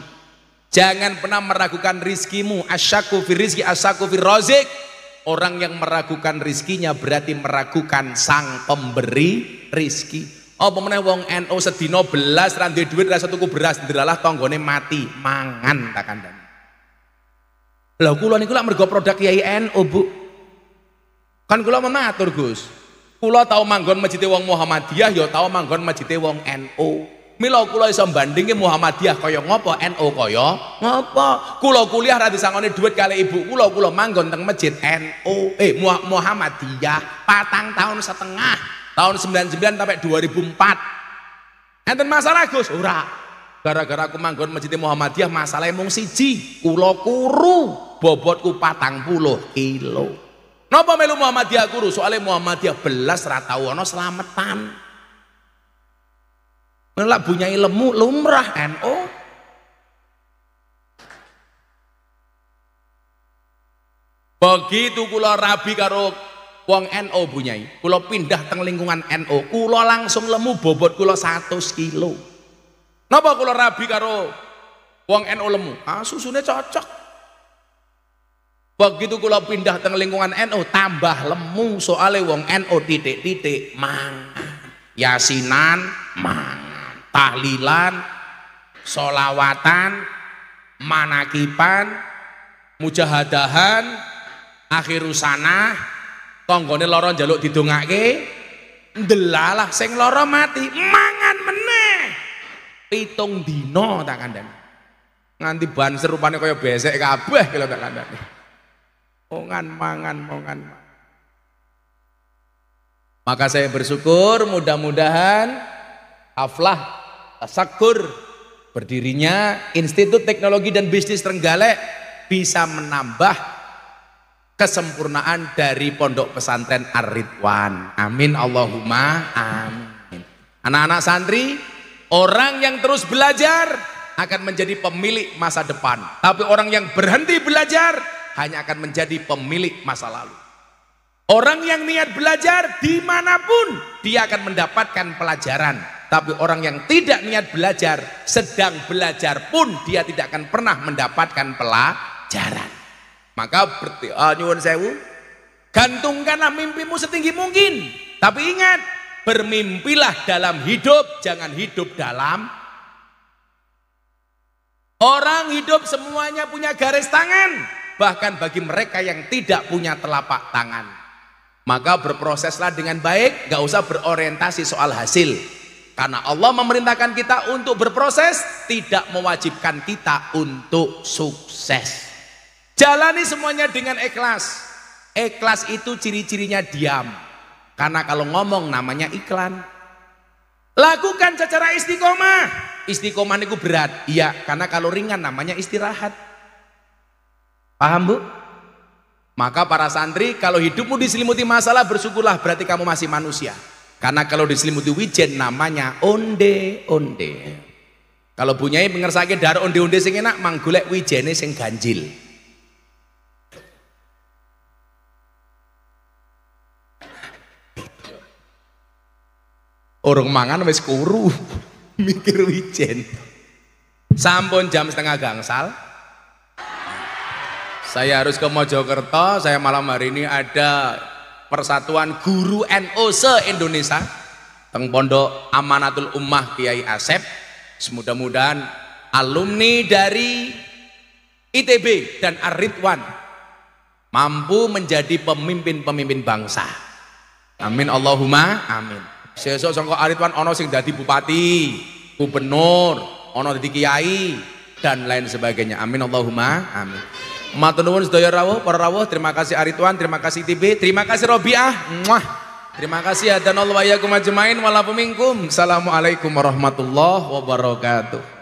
jangan pernah meragukan rizkimu asyaku fi rizki asyaku fi rozik orang yang meragukan rizkinya berarti meragukan sang pemberi rizki oh pemenang wong NU sedino belas randu duit rasa tuku beras ndelalah tonggone mati mangan tak kandang Lah, kula niku lak mergo produk Kiai NU Bu kan kula mematur Gus Kula tau manggon masjide wong Muhammadiyah yo ya tau manggon masjide wong NU. Mila kula iso bandingke Muhammadiyah koyo ngopo, NU koyo ngopo. Kula kuliah ra disangone dhuwit kali ibu kula, kula manggon teng masjid NU, eh Muhammadiyah patang tahun setengah, tahun 99 sampai 2004. Enten masalah Gus? Ora. Gara-gara aku manggon masjid Muhammadiyah masalahnya mung siji, kula kuru bobotku patang puluh kilo. Napa melu Muhammadiyah guru? soalnya Muhammadiyah belas ra tau ana slametan. Melak bunyai lemu lumrah no Begitu kula rabi karo wong no bunyai, kula pindah teng lingkungan no kula langsung lemu bobot kula 100 kilo. Napa kula rabi karo wong no lemu? Ah susune cocok. Begitu kula pindah teng lingkungan NU NO, tambah lemu soale wong NU NO, titik-titik mangan. Yasinan mangan, tahlilan, solawatan, manakipan, mujahadahan, akhirusanah, tonggone loro jaluk didongake, ndelalah sing loro mati, mangan meneh. Pitung dino tak kandhani. Nganti banser rupane kaya besek kabeh kula tak kandhani mongan mangan mongan maka saya bersyukur mudah-mudahan aflah tasakur berdirinya Institut Teknologi dan Bisnis Trenggalek bisa menambah kesempurnaan dari pondok pesantren Ar-Ridwan. Amin Allahumma amin. Anak-anak santri, orang yang terus belajar akan menjadi pemilik masa depan. Tapi orang yang berhenti belajar hanya akan menjadi pemilik masa lalu. Orang yang niat belajar dimanapun dia akan mendapatkan pelajaran. Tapi orang yang tidak niat belajar, sedang belajar pun dia tidak akan pernah mendapatkan pelajaran. Maka uh, nyuwun sewu, gantungkanlah mimpimu setinggi mungkin. Tapi ingat, bermimpilah dalam hidup, jangan hidup dalam Orang hidup semuanya punya garis tangan bahkan bagi mereka yang tidak punya telapak tangan. Maka berproseslah dengan baik, gak usah berorientasi soal hasil. Karena Allah memerintahkan kita untuk berproses, tidak mewajibkan kita untuk sukses. Jalani semuanya dengan ikhlas. Ikhlas itu ciri-cirinya diam. Karena kalau ngomong namanya iklan. Lakukan secara istiqomah. Istiqomah itu berat. Iya, karena kalau ringan namanya istirahat. Paham bu? Maka para santri kalau hidupmu diselimuti masalah bersyukurlah berarti kamu masih manusia. Karena kalau diselimuti wijen namanya onde-onde. Kalau bunyai pengersake dar onde-onde sing enak manggulek golek wijene sing ganjil. Orang mangan wis kuru <laughs> mikir wijen. Sampun jam setengah gangsal, saya harus ke Mojokerto, saya malam hari ini ada Persatuan Guru Noc se-Indonesia Teng Pondok Amanatul Ummah Kiai Asep. Semudah-mudahan alumni dari ITB dan Aritwan mampu menjadi pemimpin-pemimpin bangsa. Amin Allahumma amin. sesok sangka Aritwan ono sing dadi bupati, gubernur, ono dadi kiai dan lain sebagainya. Amin Allahumma amin. Matur nuwun sedaya rawuh, para rawuh, terima kasih Arituan, terima kasih TB, terima kasih Robiah. Muah. Terima kasih hadanallahu wa iyyakum ajmain wala pemingkum. Assalamualaikum warahmatullahi wabarakatuh.